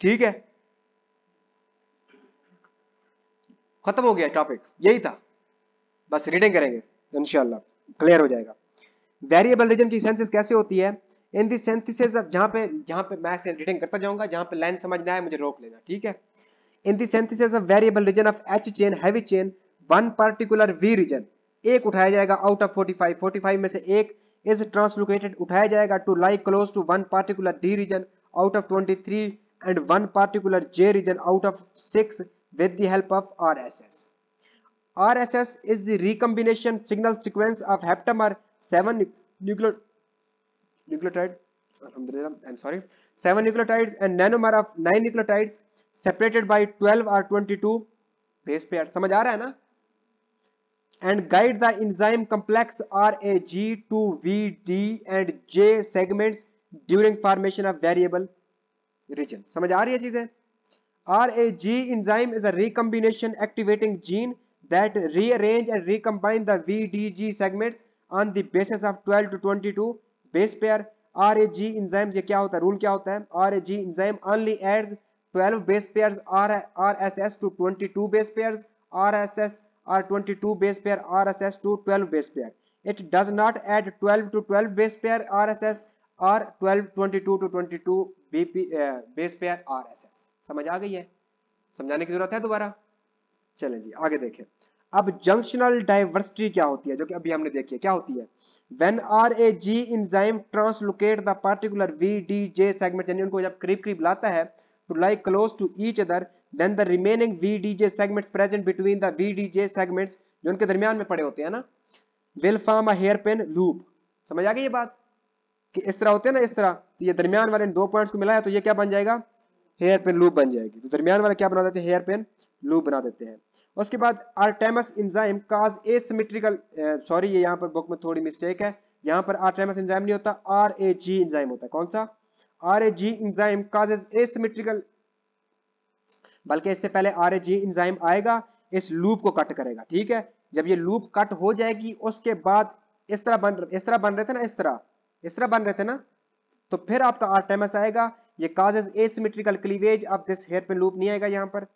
ठीक है खत्म हो गया टॉपिक यही था बस रीडिंग करेंगे इनशाला क्लियर हो जाएगा वेरिएबल रीजन की सेंसिस कैसे होती है इन दी सेंथिस ऑफ जहाँ पे जहां पे मैं रिटेन करता जाऊंगा जहां पे लाइन समझ में आए मुझे रोक लेना ठीक है in the synthesis of variable region of H chain heavy chain one particular V region एक उठाया जाएगा आउट ऑफ 45 45 में से एक इज ट्रांसलोकेटेड उठाया जाएगा to like close to one particular D region out of 23 and one particular J region out of 6 with the help of RSS RSS is the recombination signal sequence of heptamer seven nu nucleotide alhamdulillah i'm sorry seven nucleotides and nanomer of nine nucleotides separated by 12 or 22 base pair Samajh आ raha hai na? and guide the enzyme complex RAG to VD and J segments during formation of variable region समझ आ रही है चीजें RAG enzyme is a recombination activating gene that rearrange and recombine the VDG segments on the basis of 12 to 22 base pair R A G enzyme ये क्या होता है rule क्या होता है R A G enzyme only adds 12 base pairs R R S S to 22 base pairs R S S R 22 base pair R S S to 12 base pair it does not add 12 to 12 base pair R pair RSS or 12 22 to 22 base pair R S S समझ आ गई है समझाने की जरूरत है दोबारा चलें जी आगे देखें अब जंक्शनल डाइवर्सिटी क्या होती है जो कि अभी हमने देखी है क्या होती है when RAG enzyme translocate the particular VDJ segments यानी उनको जब करीब करीब लाता है to lie close to each other then the remaining VDJ segments present between the VDJ segments जो उनके दरमियान में पड़े होते हैं ना will form a hairpin loop समझ आ गई ये बात कि इस तरह होते हैं ना इस तरह तो ये दरमियान वाले दो पॉइंट्स को मिला है तो ये क्या बन जाएगा हेयर पेन लूप बन जाएगी तो दरमियान वाले क्या बना देते हैं हेयर पेन लूप बना देते हैं उसके बाद Artemis enzyme cause asymmetrical sorry ये यहाँ पर बुक में थोड़ी मिस्टेक है यहाँ पर आर्टेमस इंजाइम नहीं होता आर ए जी इंजाइम होता है कौन सा R A G enzyme cause asymmetrical बल्कि इससे पहले आर ए जी इंजाइम आएगा इस लूप को कट करेगा ठीक है जब ये लूप कट हो जाएगी उसके बाद इस तरह बन इस तरह बन रहे थे ना इस तरह इस तरह बन रहे थे ना तो फिर आपका आर्टेमस आएगा ये काजेज एसिमेट्रिकल क्लीवेज अब दिस हेयर पे लूप नहीं आएगा यहाँ पर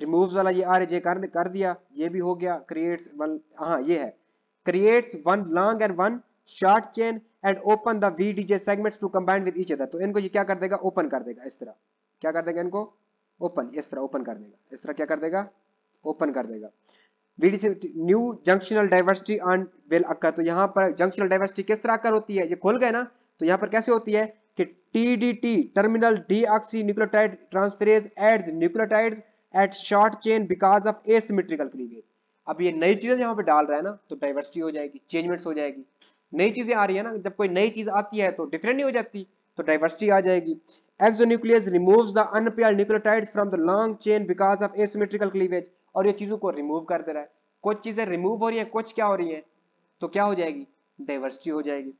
रिमूव वाला ये आर जे कर, कर दिया ये भी हो गया क्रिएट्स वन हाँ ये है creates one long and one short chain and open the V D J segments to combine with each other तो इनको ये क्या कर देगा ओपन कर देगा इस तरह क्या कर देगा इनको ओपन इस तरह ओपन कर देगा इस तरह क्या कर देगा ओपन कर देगा new junctional diversity on will occur तो यहाँ पर जंक्शनल डाइवर्सिटी किस तरह कर होती है ये खोल गए ना तो यहाँ पर कैसे होती है कि T D T terminal deoxy nucleotide transferase adds nucleotides at short chain because of asymmetrical cleavage अब ये नई चीजें यहाँ पे डाल रहा है ना तो डाइवर्सिटी हो जाएगी चेंजमेंट हो जाएगी नई चीजें आ रही है ना जब कोई नई चीज आती है तो डिफरेंट नहीं हो जाती तो डाइवर्सिटी आ जाएगी exonuclease removes the unpaired nucleotides from the long chain because of asymmetrical cleavage और ये चीजों को रिमूव कर दे रहा है कुछ चीजें रिमूव हो रही है कुछ क्या हो रही है तो क्या हो जाएगी डाइवर्सिटी हो जाएगी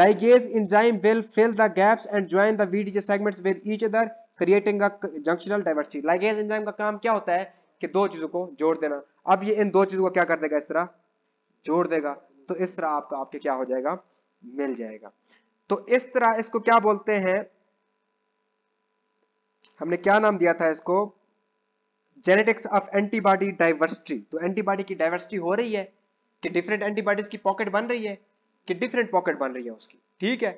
Ligase enzyme will fill the gaps and join the VDJ segments with each other creating a junctional diversity ligase enzyme का काम क्या होता है कि दो चीजों को जोड़ देना अब ये इन दो चीजों को क्या कर देगा इस तरह जोड़ देगा तो इस तरह आपका आपके क्या हो जाएगा मिल जाएगा तो इस तरह इसको क्या बोलते हैं हमने क्या नाम दिया था इसको जेनेटिक्स ऑफ एंटीबॉडी डाइवर्सिटी तो एंटीबॉडी की डाइवर्सिटी हो रही है कि डिफरेंट एंटीबॉडीज की पॉकेट बन रही है कि डिफरेंट पॉकेट बन रही है उसकी ठीक है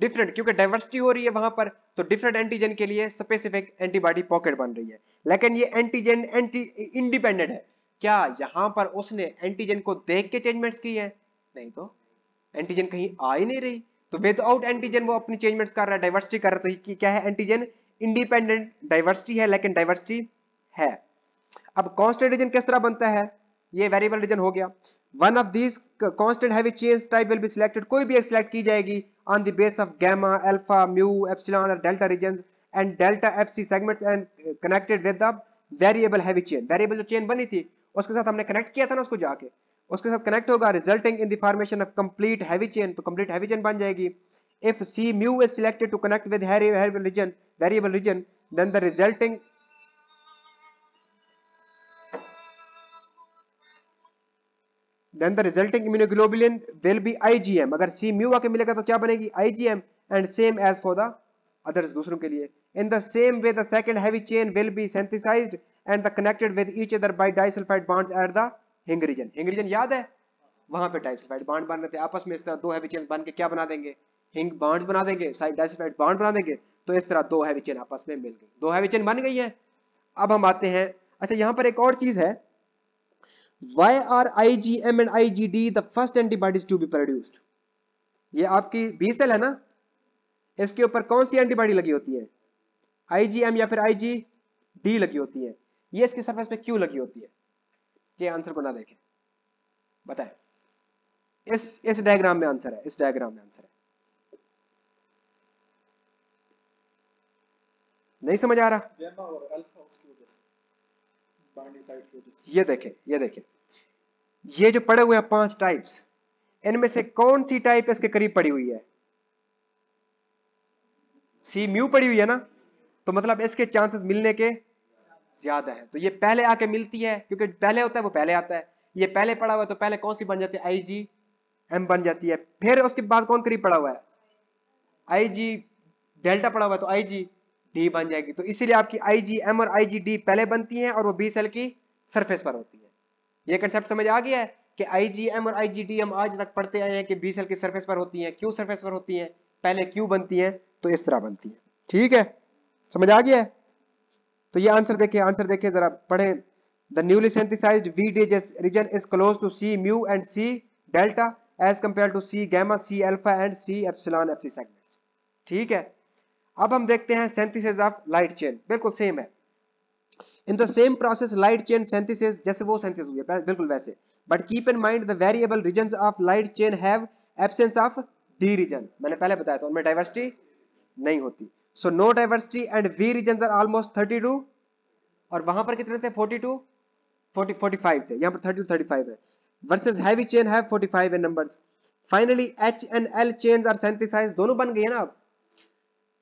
डिफरेंट क्योंकि डाइवर्सिटी हो रही है वहां पर तो डिफरेंट एंटीजन के लिए स्पेसिफिक एंटीबॉडी पॉकेट बन रही है लेकिन ये एंटीजन एंटी इंडिपेंडेंट है क्या यहां पर उसने एंटीजन को देख के चेंजमेंट्स की है नहीं तो एंटीजन कहीं आ ही नहीं रही तो विदाउट एंटीजन वो अपनी चेंजमेंट्स कर रहा है डाइवर्सिटी कर रहा है तो क्या है एंटीजन इंडिपेंडेंट डाइवर्सिटी है लेकिन डाइवर्सिटी है अब कॉन्स्टेंट रीजन किस तरह बनता है ये वेरिएबल रीजन हो गया one of these constant heavy chain type will be selected कोई भी एक सिलेक्ट की जाएगी on the base of gamma, alpha, mu, epsilon or delta regions and delta fc segments and connected with the variable heavy chain. Variable जो chain bani thi uske sath humne connect kiya tha na usko jaake uske sath connect hoga resulting in the formation of complete heavy chain to complete heavy chain ban jayegi If c mu is selected to connect with heavy variable region, variable region, then the resulting then the resulting immunoglobulin will be IgM. अगर सी mu आके मिलेगा तो क्या बनेगी IgM and same as for the others दूसरों के लिए in the same way the second heavy chain will be synthesized and the connected with each other by disulfide bonds at the हिंग region. हिंग region याद है वहां पे disulfide bond बन रहे थे आपस में इस तरह दो heavy chains बन के क्या बना देंगे हिंग bonds बना देंगे disulfide bond बना देंगे तो इस तरह दो heavy चेन आपस में मिल गई दो heavy चेन बन गई है अब हम आते हैं अच्छा यहाँ पर एक और चीज है Why are IgM and IgD the first antibodies to be produced? ये आपकी बी सेल है ना इसके ऊपर कौन सी एंटीबॉडी लगी होती है IgM या फिर IgD लगी होती है ये इसकी सरफेस पे क्यों लगी होती है ये आंसर को ना देखें बताएं इस इस डायग्राम में आंसर है इस डायग्राम में आंसर है नहीं समझ आ रहा ये देखें ये देखें ये जो पड़े हुए हैं पांच टाइप्स इनमें से कौन सी टाइप इसके करीब पड़ी हुई है सी म्यू पड़ी हुई है ना तो मतलब इसके चांसेस मिलने के ज्यादा है तो ये पहले आके मिलती है क्योंकि पहले होता है वो पहले आता है ये पहले पड़ा हुआ है तो पहले कौन सी बन जाती है आई जी एम बन जाती है फिर उसके बाद कौन करीब पड़ा हुआ है आई जी डेल्टा पड़ा हुआ है तो आई जी डी बन जाएगी तो इसीलिए आपकी आई जी एम और आई जी डी पहले बनती हैं और वो बी सेल की सरफेस पर होती है ये कंसेप्ट समझ आ गया है कि आई जी एम और आई जी डी हम आज तक पढ़ते आए हैं कि बी सेल की सरफेस पर होती हैं क्यू सरफेस पर होती हैं पहले क्यू बनती हैं तो इस तरह बनती है ठीक है समझ आ गया है तो ये आंसर देखिए आंसर देखिए जरा पढ़े the the newly synthesized region is close to C mu and C delta as as to C gamma C alpha and C C epsilon FC segments. ठीक है अब हम देखते हैं सेंथिसिस ऑफ लाइट चेन बिल्कुल सेम है in the same process light chain synthesis जैसे वो सेंथिस हुई है बिल्कुल वैसे but keep in mind the variable regions of light chain have absence of D region मैंने पहले बताया था उनमें डाइवर्सिटी नहीं होती so no diversity and V region are almost 32 और वहां पर कितने थे 42 40 45 थे यहां पर 32 35 है वर्सेस हैवी चेन है 45 है numbers finally H and L chains are synthesize दोनों बन गई है ना अब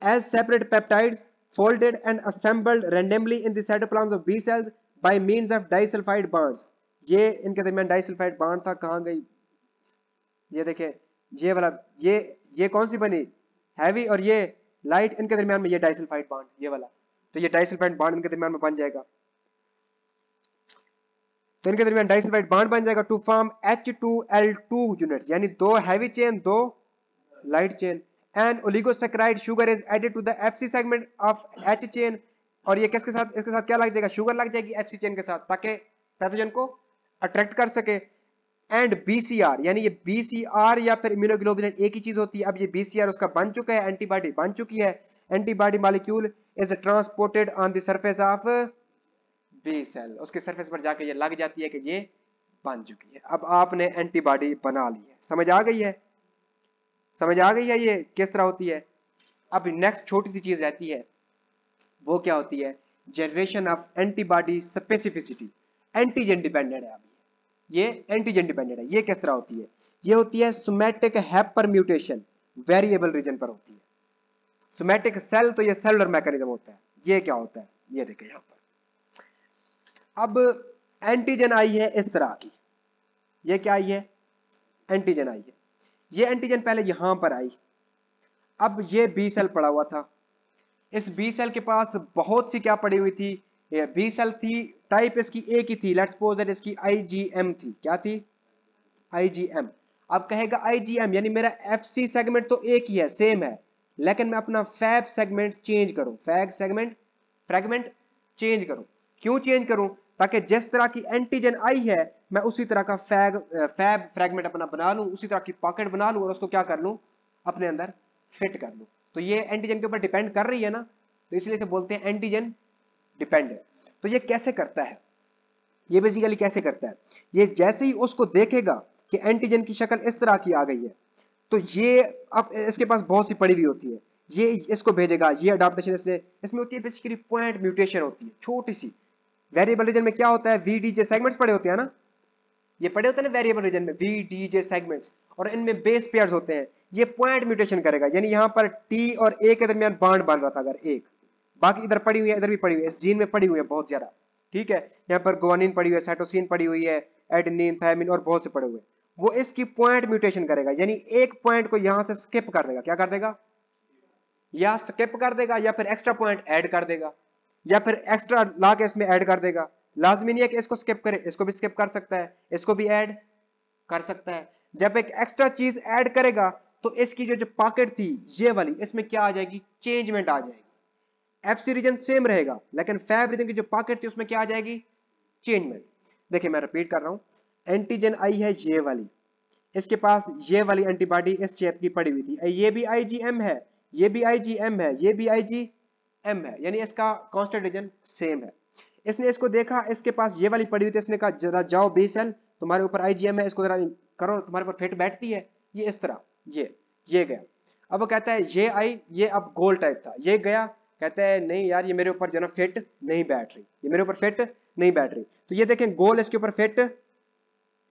as separate peptides folded and assembled randomly in the cytoplasm of B cells by means of disulfide bonds. ये इनके दरमियान डाइसल्फाइड बाड था कहाँ गई ये देखें ये वाला ये ये कौन सी बनी हैवी और ये लाइट इनके दरमियान में ये डाइसल्फाइड बाड ये वाला तो ये डाइसल्फाइड बाड इनके दरमियान में बन जाएगा तो इनके दरमियान डाइसल्फाइड बाड बन जाएगा टू फॉर्म H2L2 यूनिट्स यानी दो हैवी चेन दो light chain oligosaccharide sugar is added to the F C segment of H chain और ये किसके साथ इसके साथ क्या लग जाएगा शुगर लग जाएगी एफ सी चेन के साथ ताकि पैथोजन को अट्रैक्ट कर सके एंड बीसीआर यानी ये बीसीआर या फिर इम्यूनोग्लोबुलिन एक ही चीज होती है अब ये बीसीआर उसका बन चुका है एंटीबॉडी बन चुकी है antibody molecule is transported on the surface of B cell उसके सरफेस पर जाकर ये लग जाती है कि ये बन चुकी है अब आपने एंटीबॉडी बना ली है समझ आ गई है समझ आ गई है ये किस तरह होती है अब नेक्स्ट छोटी सी चीज रहती है वो क्या होती है generation of antibody specificity antigen dependent है अभी ये एंटीजन डिपेंडेंट है ये किस तरह होती है ये होती है somatic hyper mutation variable region पर होती है सोमेटिक सेल तो ये सेलर मैकेनिज्म होता है ये क्या होता है ये देखिए यहां पर अब एंटीजन आई है इस तरह की ये क्या आई है एंटीजन आई है ये एंटीजन पहले यहां पर आई अब ये बी सेल पड़ा हुआ था इस बी सेल के पास बहुत सी क्या पड़ी हुई थी बी सेल थी टाइप इसकी ए की थी लेट्स सपोज दैट इसकी आईजीएम थी क्या थी आईजीएम अब कहेगा आईजीएम यानी मेरा एफसी सेगमेंट तो एक ही है सेम है लेकिन मैं अपना फैब सेगमेंट चेंज करूं फैग सेगमेंट फ्रेगमेंट चेंज करूं क्यों चेंज करूं ताकि जिस तरह की एंटीजन आई है मैं उसी तरह का फैग फैब फ्रेगमेंट अपना बना लूं उसी तरह की पॉकेट बना लूं और उसको क्या कर लूं अपने अंदर फिट कर लूं तो ये एंटीजन के ऊपर डिपेंड कर रही है ना तो इसलिए से बोलते हैं एंटीजन है तो ये कैसे करता है ये बेसिकली कैसे करता है ये जैसे ही उसको देखेगा कि एंटीजन की शक्ल इस तरह की आ गई है तो ये अब इसके पास बहुत सी पड़ी हुई होती है ये इसको भेजेगा ये अडाप्टेशन इसने इसमें होती है बेसिकली पॉइंट म्यूटेशन होती है छोटी सी वेरिएबल रीजन में क्या होता है वी डी जे सेगमेंट्स पड़े होते हैं ना ये पड़े होते हैं ना वेरिएबल रीजन में वी डी जे सेगमेंट्स और इनमें बेस पेयर्स होते हैं ये पॉइंट म्यूटेशन करेगा यानी यहां पर टी और ए के दरमियान बाड बन रहा था अगर एक बाकी इधर पड़ी हुई है इधर भी पड़ी हुई है इस जीन में पड़ी हुई है बहुत ज्यादा ठीक है यहाँ पर गोवानिन पड़ी हुई है साइटोसिन पड़ी हुई है एडनिन थायमिन और बहुत से पड़े हुए वो इसकी पॉइंट म्यूटेशन करेगा यानी एक पॉइंट को यहां से स्किप कर देगा क्या कर देगा या स्किप कर देगा या फिर एक्स्ट्रा पॉइंट ऐड कर देगा या फिर एक्स्ट्रा ला के इसमें ऐड कर देगा लाजमी नहीं है कि इसको स्किप करे इसको भी स्किप कर सकता है इसको भी ऐड कर सकता है जब एक एक्स्ट्रा चीज ऐड करेगा तो इसकी जो जो पॉकेट थी ये वाली इसमें क्या आ जाएगी चेंजमेंट आ जाएगी एफ सी रीजन सेम रहेगा लेकिन फैब रीजन की जो पॉकेट थी उसमें क्या आ जाएगी चेंजमेंट देखिए मैं रिपीट कर रहा हूँ एंटीजन आई है ये वाली इसके पास ये वाली एंटीबॉडी इस शेप की पड़ी हुई थी ये भी आई है ये भी आई है ये भी आई एम है यानी इसका कॉन्स्टेंट रीजन सेम है इसने इसको देखा इसके पास ये वाली पड़ी हुई थी इसने कहा जरा जाओ बी सेल तुम्हारे ऊपर आईजीएम है इसको जरा करो तुम्हारे ऊपर फिट बैठती है ये इस तरह ये ये गया अब वो कहता है ये आई ये अब गोल टाइप था ये गया कहता है नहीं यार ये मेरे ऊपर जो ना फिट नहीं बैठ रही ये मेरे ऊपर फिट नहीं बैठ रही तो ये देखें गोल इसके ऊपर फिट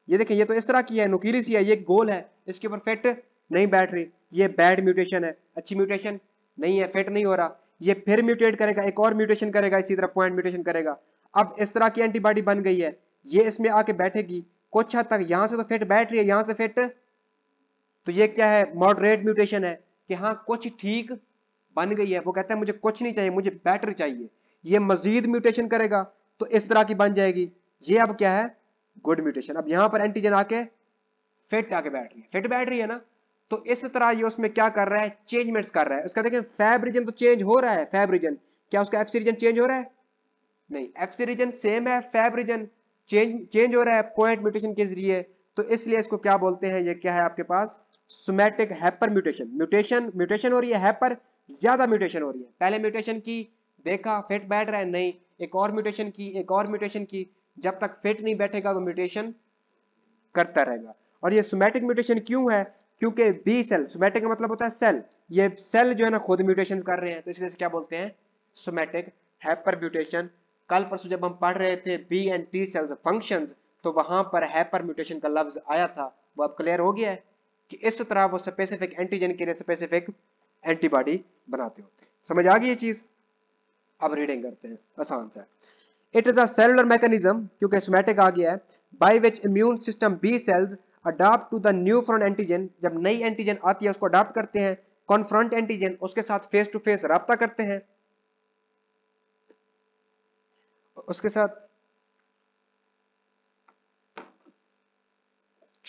ये देखें ये तो इस तरह की है नुकीली सी है ये गोल है इसके ऊपर फिट नहीं बैठ रही ये बैड म्यूटेशन है अच्छी म्यूटेशन नहीं है फिट नहीं हो रहा ये फिर म्यूटेट करेगा एक और म्यूटेशन करेगा इसी तरह पॉइंट म्यूटेशन करेगा अब इस तरह की एंटीबॉडी बन गई है ये इसमें आके बैठेगी कुछ हद तक यहां से तो फिट बैठ रही है यहां से फिट तो ये क्या है मॉडरेट म्यूटेशन है कि हाँ कुछ ठीक बन गई है वो कहता है मुझे कुछ नहीं चाहिए मुझे बैटर चाहिए ये मजीद म्यूटेशन करेगा तो इस तरह की बन जाएगी ये अब क्या है गुड म्यूटेशन अब यहां पर एंटीजन आके फिट आके बैठ रही है फिट बैठ रही है ना तो इस तरह ये उसमें क्या कर रहा है चेंजमेंट कर रहा है उसका देखें फैब रीजन तो चेंज हो रहा है फैब रीजन क्या उसका एफ सी रीजन चेंज हो रहा है नहीं एफ सी रीजन सेम है फैब रीजन चेंज चेंज हो रहा है पॉइंट म्यूटेशन के जरिए तो इसलिए इसको क्या बोलते हैं ये क्या है आपके पास somatic hyper mutation mutation mutation हो रही है हैपर ज्यादा म्यूटेशन हो रही है पहले म्यूटेशन की देखा फिट बैठ रहा है नहीं एक और म्यूटेशन की एक और म्यूटेशन की जब तक फिट नहीं बैठेगा वो म्यूटेशन करता रहेगा और ये सोमेटिक म्यूटेशन क्यों है क्योंकि बी सेल सोमैटिक का मतलब होता है सेल ये सेल जो है ना खुद म्यूटेशन कर रहे हैं तो इसलिए क्या बोलते हैं सोमैटिक हैपर म्यूटेशन कल परसों जब हम पढ़ रहे थे B and T cells functions तो वहां पर हैपर म्यूटेशन का लफ्ज आया था वो अब क्लियर हो गया है कि इस तरह वो स्पेसिफिक एंटीजन के लिए स्पेसिफिक एंटीबॉडी बनाते होते हैं समझ आ गई ये चीज अब रीडिंग करते हैं आसान सा it is a cellular mechanism क्योंकि सोमैटिक आ गया है by which immune system B cells adapt to the new front antigen जब नई एंटीजन आती है उसको अडाप्ट करते हैं कॉन्फ्रंट एंटीजन उसके साथ फेस टू फेस रहा करते हैं उसके साथ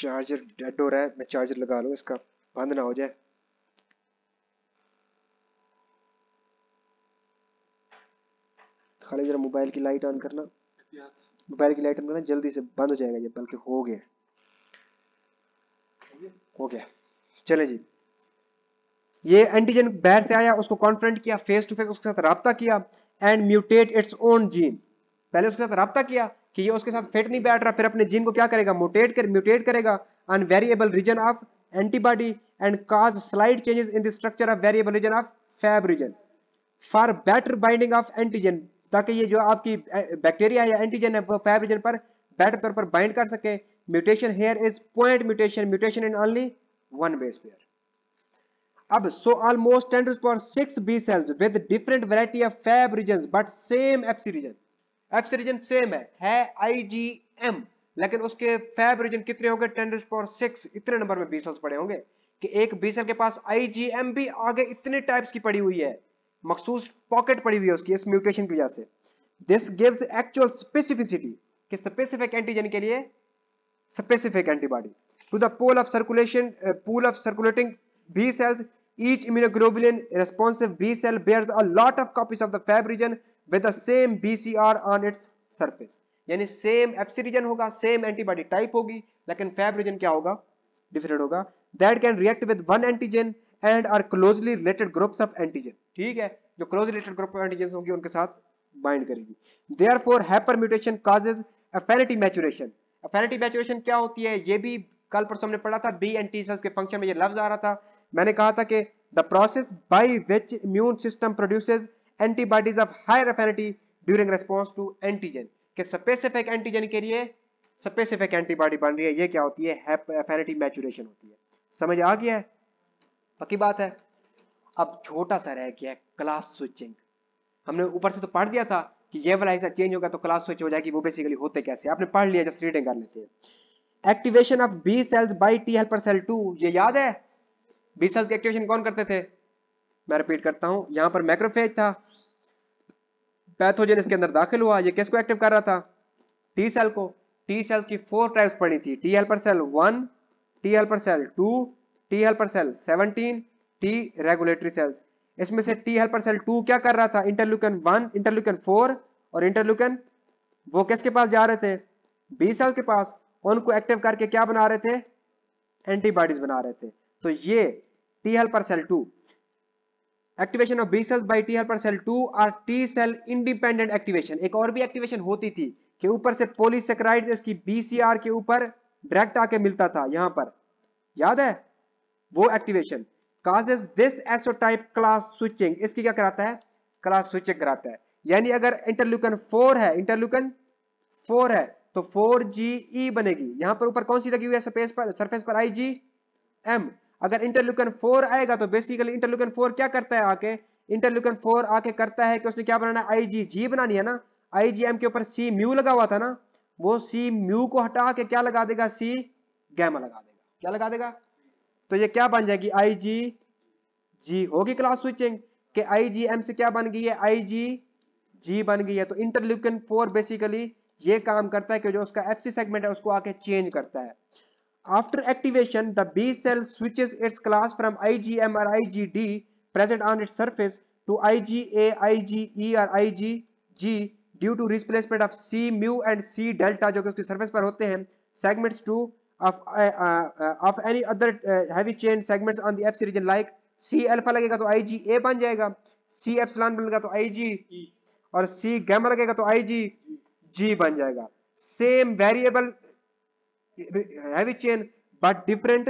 चार्जर डेड हो रहा है मैं चार्जर लगा लू इसका बंद ना हो जाए खाली जरा मोबाइल की लाइट ऑन करना मोबाइल की लाइट ऑन करना जल्दी से बंद हो जाएगा ये बल्कि हो गया हो गया चले जी ये एंटीजन बाहर से आया उसको कॉन्फ्रेंट किया फेस टू फेस उसके साथ रबता किया and mutate its own gene पहले उसके साथ रबता किया कि ये उसके साथ फिट नहीं बैठ रहा फिर अपने जीन को क्या करेगा मोटेट कर म्यूटेट करेगा an variable region of antibody and cause slight changes in the structure of variable region of Fab region for better binding of antigen ताकि ये जो आपकी बैक्टीरिया या एंटीजन है वो फैब रीजन पर बेटर तौर पर बाइंड कर सके mutation here is point mutation mutation in only one base pair अब so almost ten to point six B cells with different variety of Fab region but same FC region FC region same है है IgM लेकिन उसके Fab region कितने होंगे ten to point six इतने number में B cells पड़े होंगे कि एक बी सेल के पास आई जी एम भी आगे इतने टाइप्स की पड़ी हुई है मखसूस पॉकेट पड़ी हुई है उसकी इस म्यूटेशन की वजह से दिस गिवस एक्चुअल स्पेसिफिसिटी कि स्पेसिफिक एंटीजन के लिए specific antibody to the pool of circulation uh, pool of circulating B cells. Each immunoglobulin responsive B cell bears a lot of copies of the Fab region with the same BCR on its surface. यानी same FC region होगा same antibody type होगी लेकिन Fab region क्या होगा different होगा that can react with one antigen and or closely related groups of antigen ठीक है जो close related group of antigen होंगे उनके साथ बाइंड करेगी therefore hyper mutation causes affinity maturation penalty maturation क्या होती है ये भी कल परसों हमने पढ़ा था बी एंड टी सेल्स के फंक्शन में ये लफ्ज आ रहा था मैंने कहा था कि the process by which immune system produces antibodies of higher affinity during response to antigen के स्पेसिफिक एंटीजन के लिए स्पेसिफिक एंटीबॉडी बन रही है ये क्या होती है एफिनिटी मैचुरेशन होती है समझ आ गया है पक्की बात है अब छोटा सा रह गया क्लास स्विचिंग हमने ऊपर से तो पढ़ दिया था कि ये वाला हिस्सा चेंज होगा तो क्लास स्विच हो जाएगी वो बेसिकली होते कैसे आपने पढ़ लिया जस्ट रीडिंग कर लेते हैं activation of B cells by T helper cell two ये याद है बी सेल्स की एक्टिवेशन कौन करते थे मैं रिपीट करता हूं यहां पर मैक्रोफेज था पैथोजन इसके अंदर दाखिल हुआ ये किसको एक्टिव कर रहा था टी सेल को टी सेल्स की फोर टाइप्स पड़ी थी T helper cell one T helper cell two T helper cell seventeen T regulatory cells इसमें से टी हेल्पर सेल टू क्या कर रहा था इंटरल्यूकन वन इंटरल्यूकन फोर और इंटरलुकन वो किसके पास जा रहे थे बी सेल के पास उनको एक्टिव करके क्या बना रहे थे एंटीबॉडीज बना रहे थे तो ये T helper cell two activation of B cell by T helper cell two or T cell independent activation एक और भी एक्टिवेशन होती थी कि ऊपर से पोलिसक्राइड इसकी बीसीआर के ऊपर डायरेक्ट आके मिलता था यहां पर याद है वो activation causes this isotype class switching इसकी क्या कराता है क्लास स्विचिंग कराता है यानी अगर इंटरल्यूकन फोर है इंटरल्यूकन फोर है तो फोर जी ई बनेगी यहां पर ऊपर कौन सी लगी हुई है सरफेस पर सरफेस पर आई जी एम अगर इंटरल्यूकन फोर आएगा तो बेसिकली इंटरल्यूकन फोर क्या करता है आके इंटरल्यूकन फोर आके करता है कि उसने क्या बनाना आई जी जी बनानी है ना आई जी एम के ऊपर सी म्यू लगा हुआ था ना वो सी म्यू को हटा के क्या लगा देगा सी गैमा लगा देगा क्या लगा देगा तो ये क्या बन जाएगी आई जी जी होगी क्लास स्विचिंग के आई जी एम से क्या बन गई है आई जी जी बन गई है तो इंटरल्यूकिन फोर बेसिकली ये काम करता है कि जो उसका एफ सेगमेंट है उसको आके चेंज करता है after activation the B cell switches its class from IgM और IgD present on its surface to IgA, IgE और IgG due to replacement of C mu and C delta जो कि उसकी सरफेस पर होते हैं segments two of uh, uh, of any other uh, heavy chain segments on the FC region like C alpha लगेगा तो IgA बन जाएगा C एप्सिलॉन बनेगा तो IG और सी गैमा लगेगा तो आई जी जी बन जाएगा same variable heavy chain but different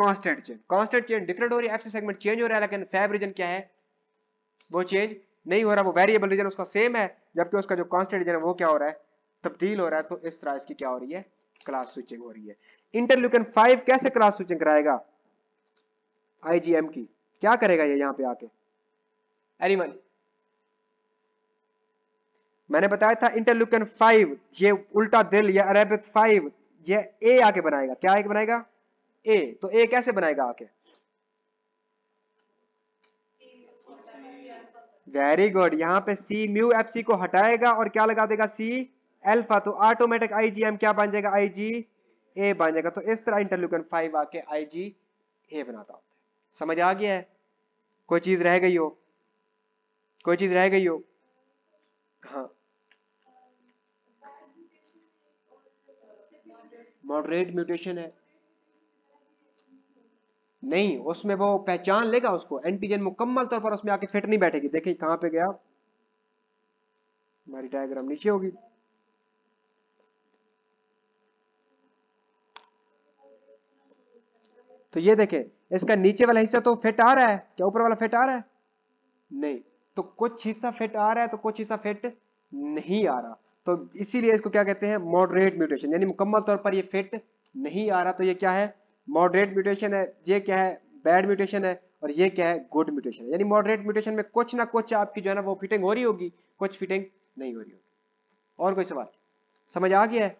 constant chain constant chain different हो रही है एफसी सेगमेंट चेंज हो रहा है लेकिन फैब रीजन क्या है वो चेंज नहीं हो रहा वो वेरिएबल रीजन उसका सेम है जबकि उसका जो कांस्टेंट रीजन है वो क्या हो रहा है तब्दील हो रहा है तो इस तरह इसकी क्या हो रही है क्लास स्विचिंग हो रही है इंटरल्यूकन फाइव कैसे क्लास स्विचिंग कराएगा आईजीएम की क्या करेगा ये यहां पे आके एनिमल मैंने बताया था इंटरलुकन फाइव ये उल्टा दिल या अरेबिक फाइव ये ए आके बनाएगा क्या आके बनाएगा ए तो ए कैसे बनाएगा आके वेरी गुड यहाँ पे सी म्यू एफ सी को हटाएगा और क्या लगा देगा सी एल्फा तो ऑटोमेटिक आई जी एम क्या बन जाएगा आई जी ए बन जाएगा तो इस तरह इंटरलुकन फाइव आके आई जी ए बनाता होता है समझ आ गया है कोई चीज रह गई हो कोई चीज रह गई हो हाँ मॉडरेट म्यूटेशन है नहीं उसमें वो पहचान लेगा उसको एंटीजन मुकम्मल तौर पर उसमें आके फिट नहीं बैठेगी देखिए कहां पे गया हमारी डायग्राम नीचे होगी तो ये देखे इसका नीचे वाला हिस्सा तो फिट आ रहा है क्या ऊपर वाला फिट आ रहा है नहीं तो कुछ हिस्सा फिट आ रहा है तो कुछ हिस्सा फिट नहीं आ रहा तो इसीलिए इसको क्या कहते हैं मॉडरेट म्यूटेशन यानी मुकम्मल तौर पर ये फिट नहीं आ रहा तो ये क्या है मॉडरेट म्यूटेशन है ये क्या है बैड म्यूटेशन है और ये क्या है गुड म्यूटेशन है यानी मॉडरेट म्यूटेशन में कुछ ना कुछ आपकी जो है ना वो फिटिंग हो रही होगी कुछ फिटिंग नहीं हो रही होगी और कोई सवाल समझ आ गया है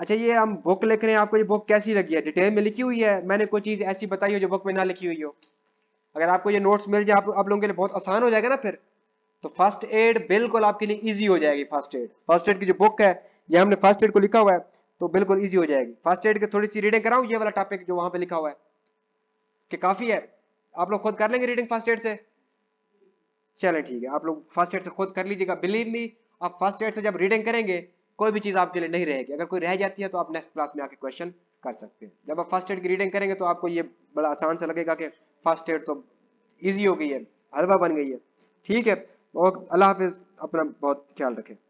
अच्छा ये हम बुक लिख रहे हैं आपको ये बुक कैसी लगी है डिटेल में लिखी हुई है मैंने कोई चीज़ ऐसी बताई हो जो बुक में ना लिखी हुई हो अगर आपको ये नोट्स मिल जाए आप, आप लोगों के लिए बहुत आसान हो जाएगा ना फिर तो फर्स्ट एड बिल्कुल आपके लिए इजी हो जाएगी फर्स्ट एड फर्स्ट एड की जो बुक है ये हमने फर्स्ट एड को लिखा हुआ है तो बिल्कुल इजी हो जाएगी फर्स्ट एड की थोड़ी सी रीडिंग कराऊ ये वाला टॉपिक जो वहां पे लिखा हुआ है कि काफी है आप लोग खुद कर लेंगे रीडिंग फर्स्ट एड से चले ठीक है आप लोग फर्स्ट एड से खुद कर लीजिएगा बिलीव मी आप फर्स्ट एड से जब रीडिंग करेंगे कोई भी चीज आपके लिए नहीं रहेगी अगर कोई रह जाती है तो आप नेक्स्ट क्लास में आके क्वेश्चन कर सकते हैं जब आप फर्स्ट एड की रीडिंग करेंगे तो आपको ये बड़ा आसान से लगेगा कि फर्स्ट एड तो ईजी हो गई है हलवा बन गई है ठीक है और अल्लाह हाफिज़ अपना बहुत ख्याल रखें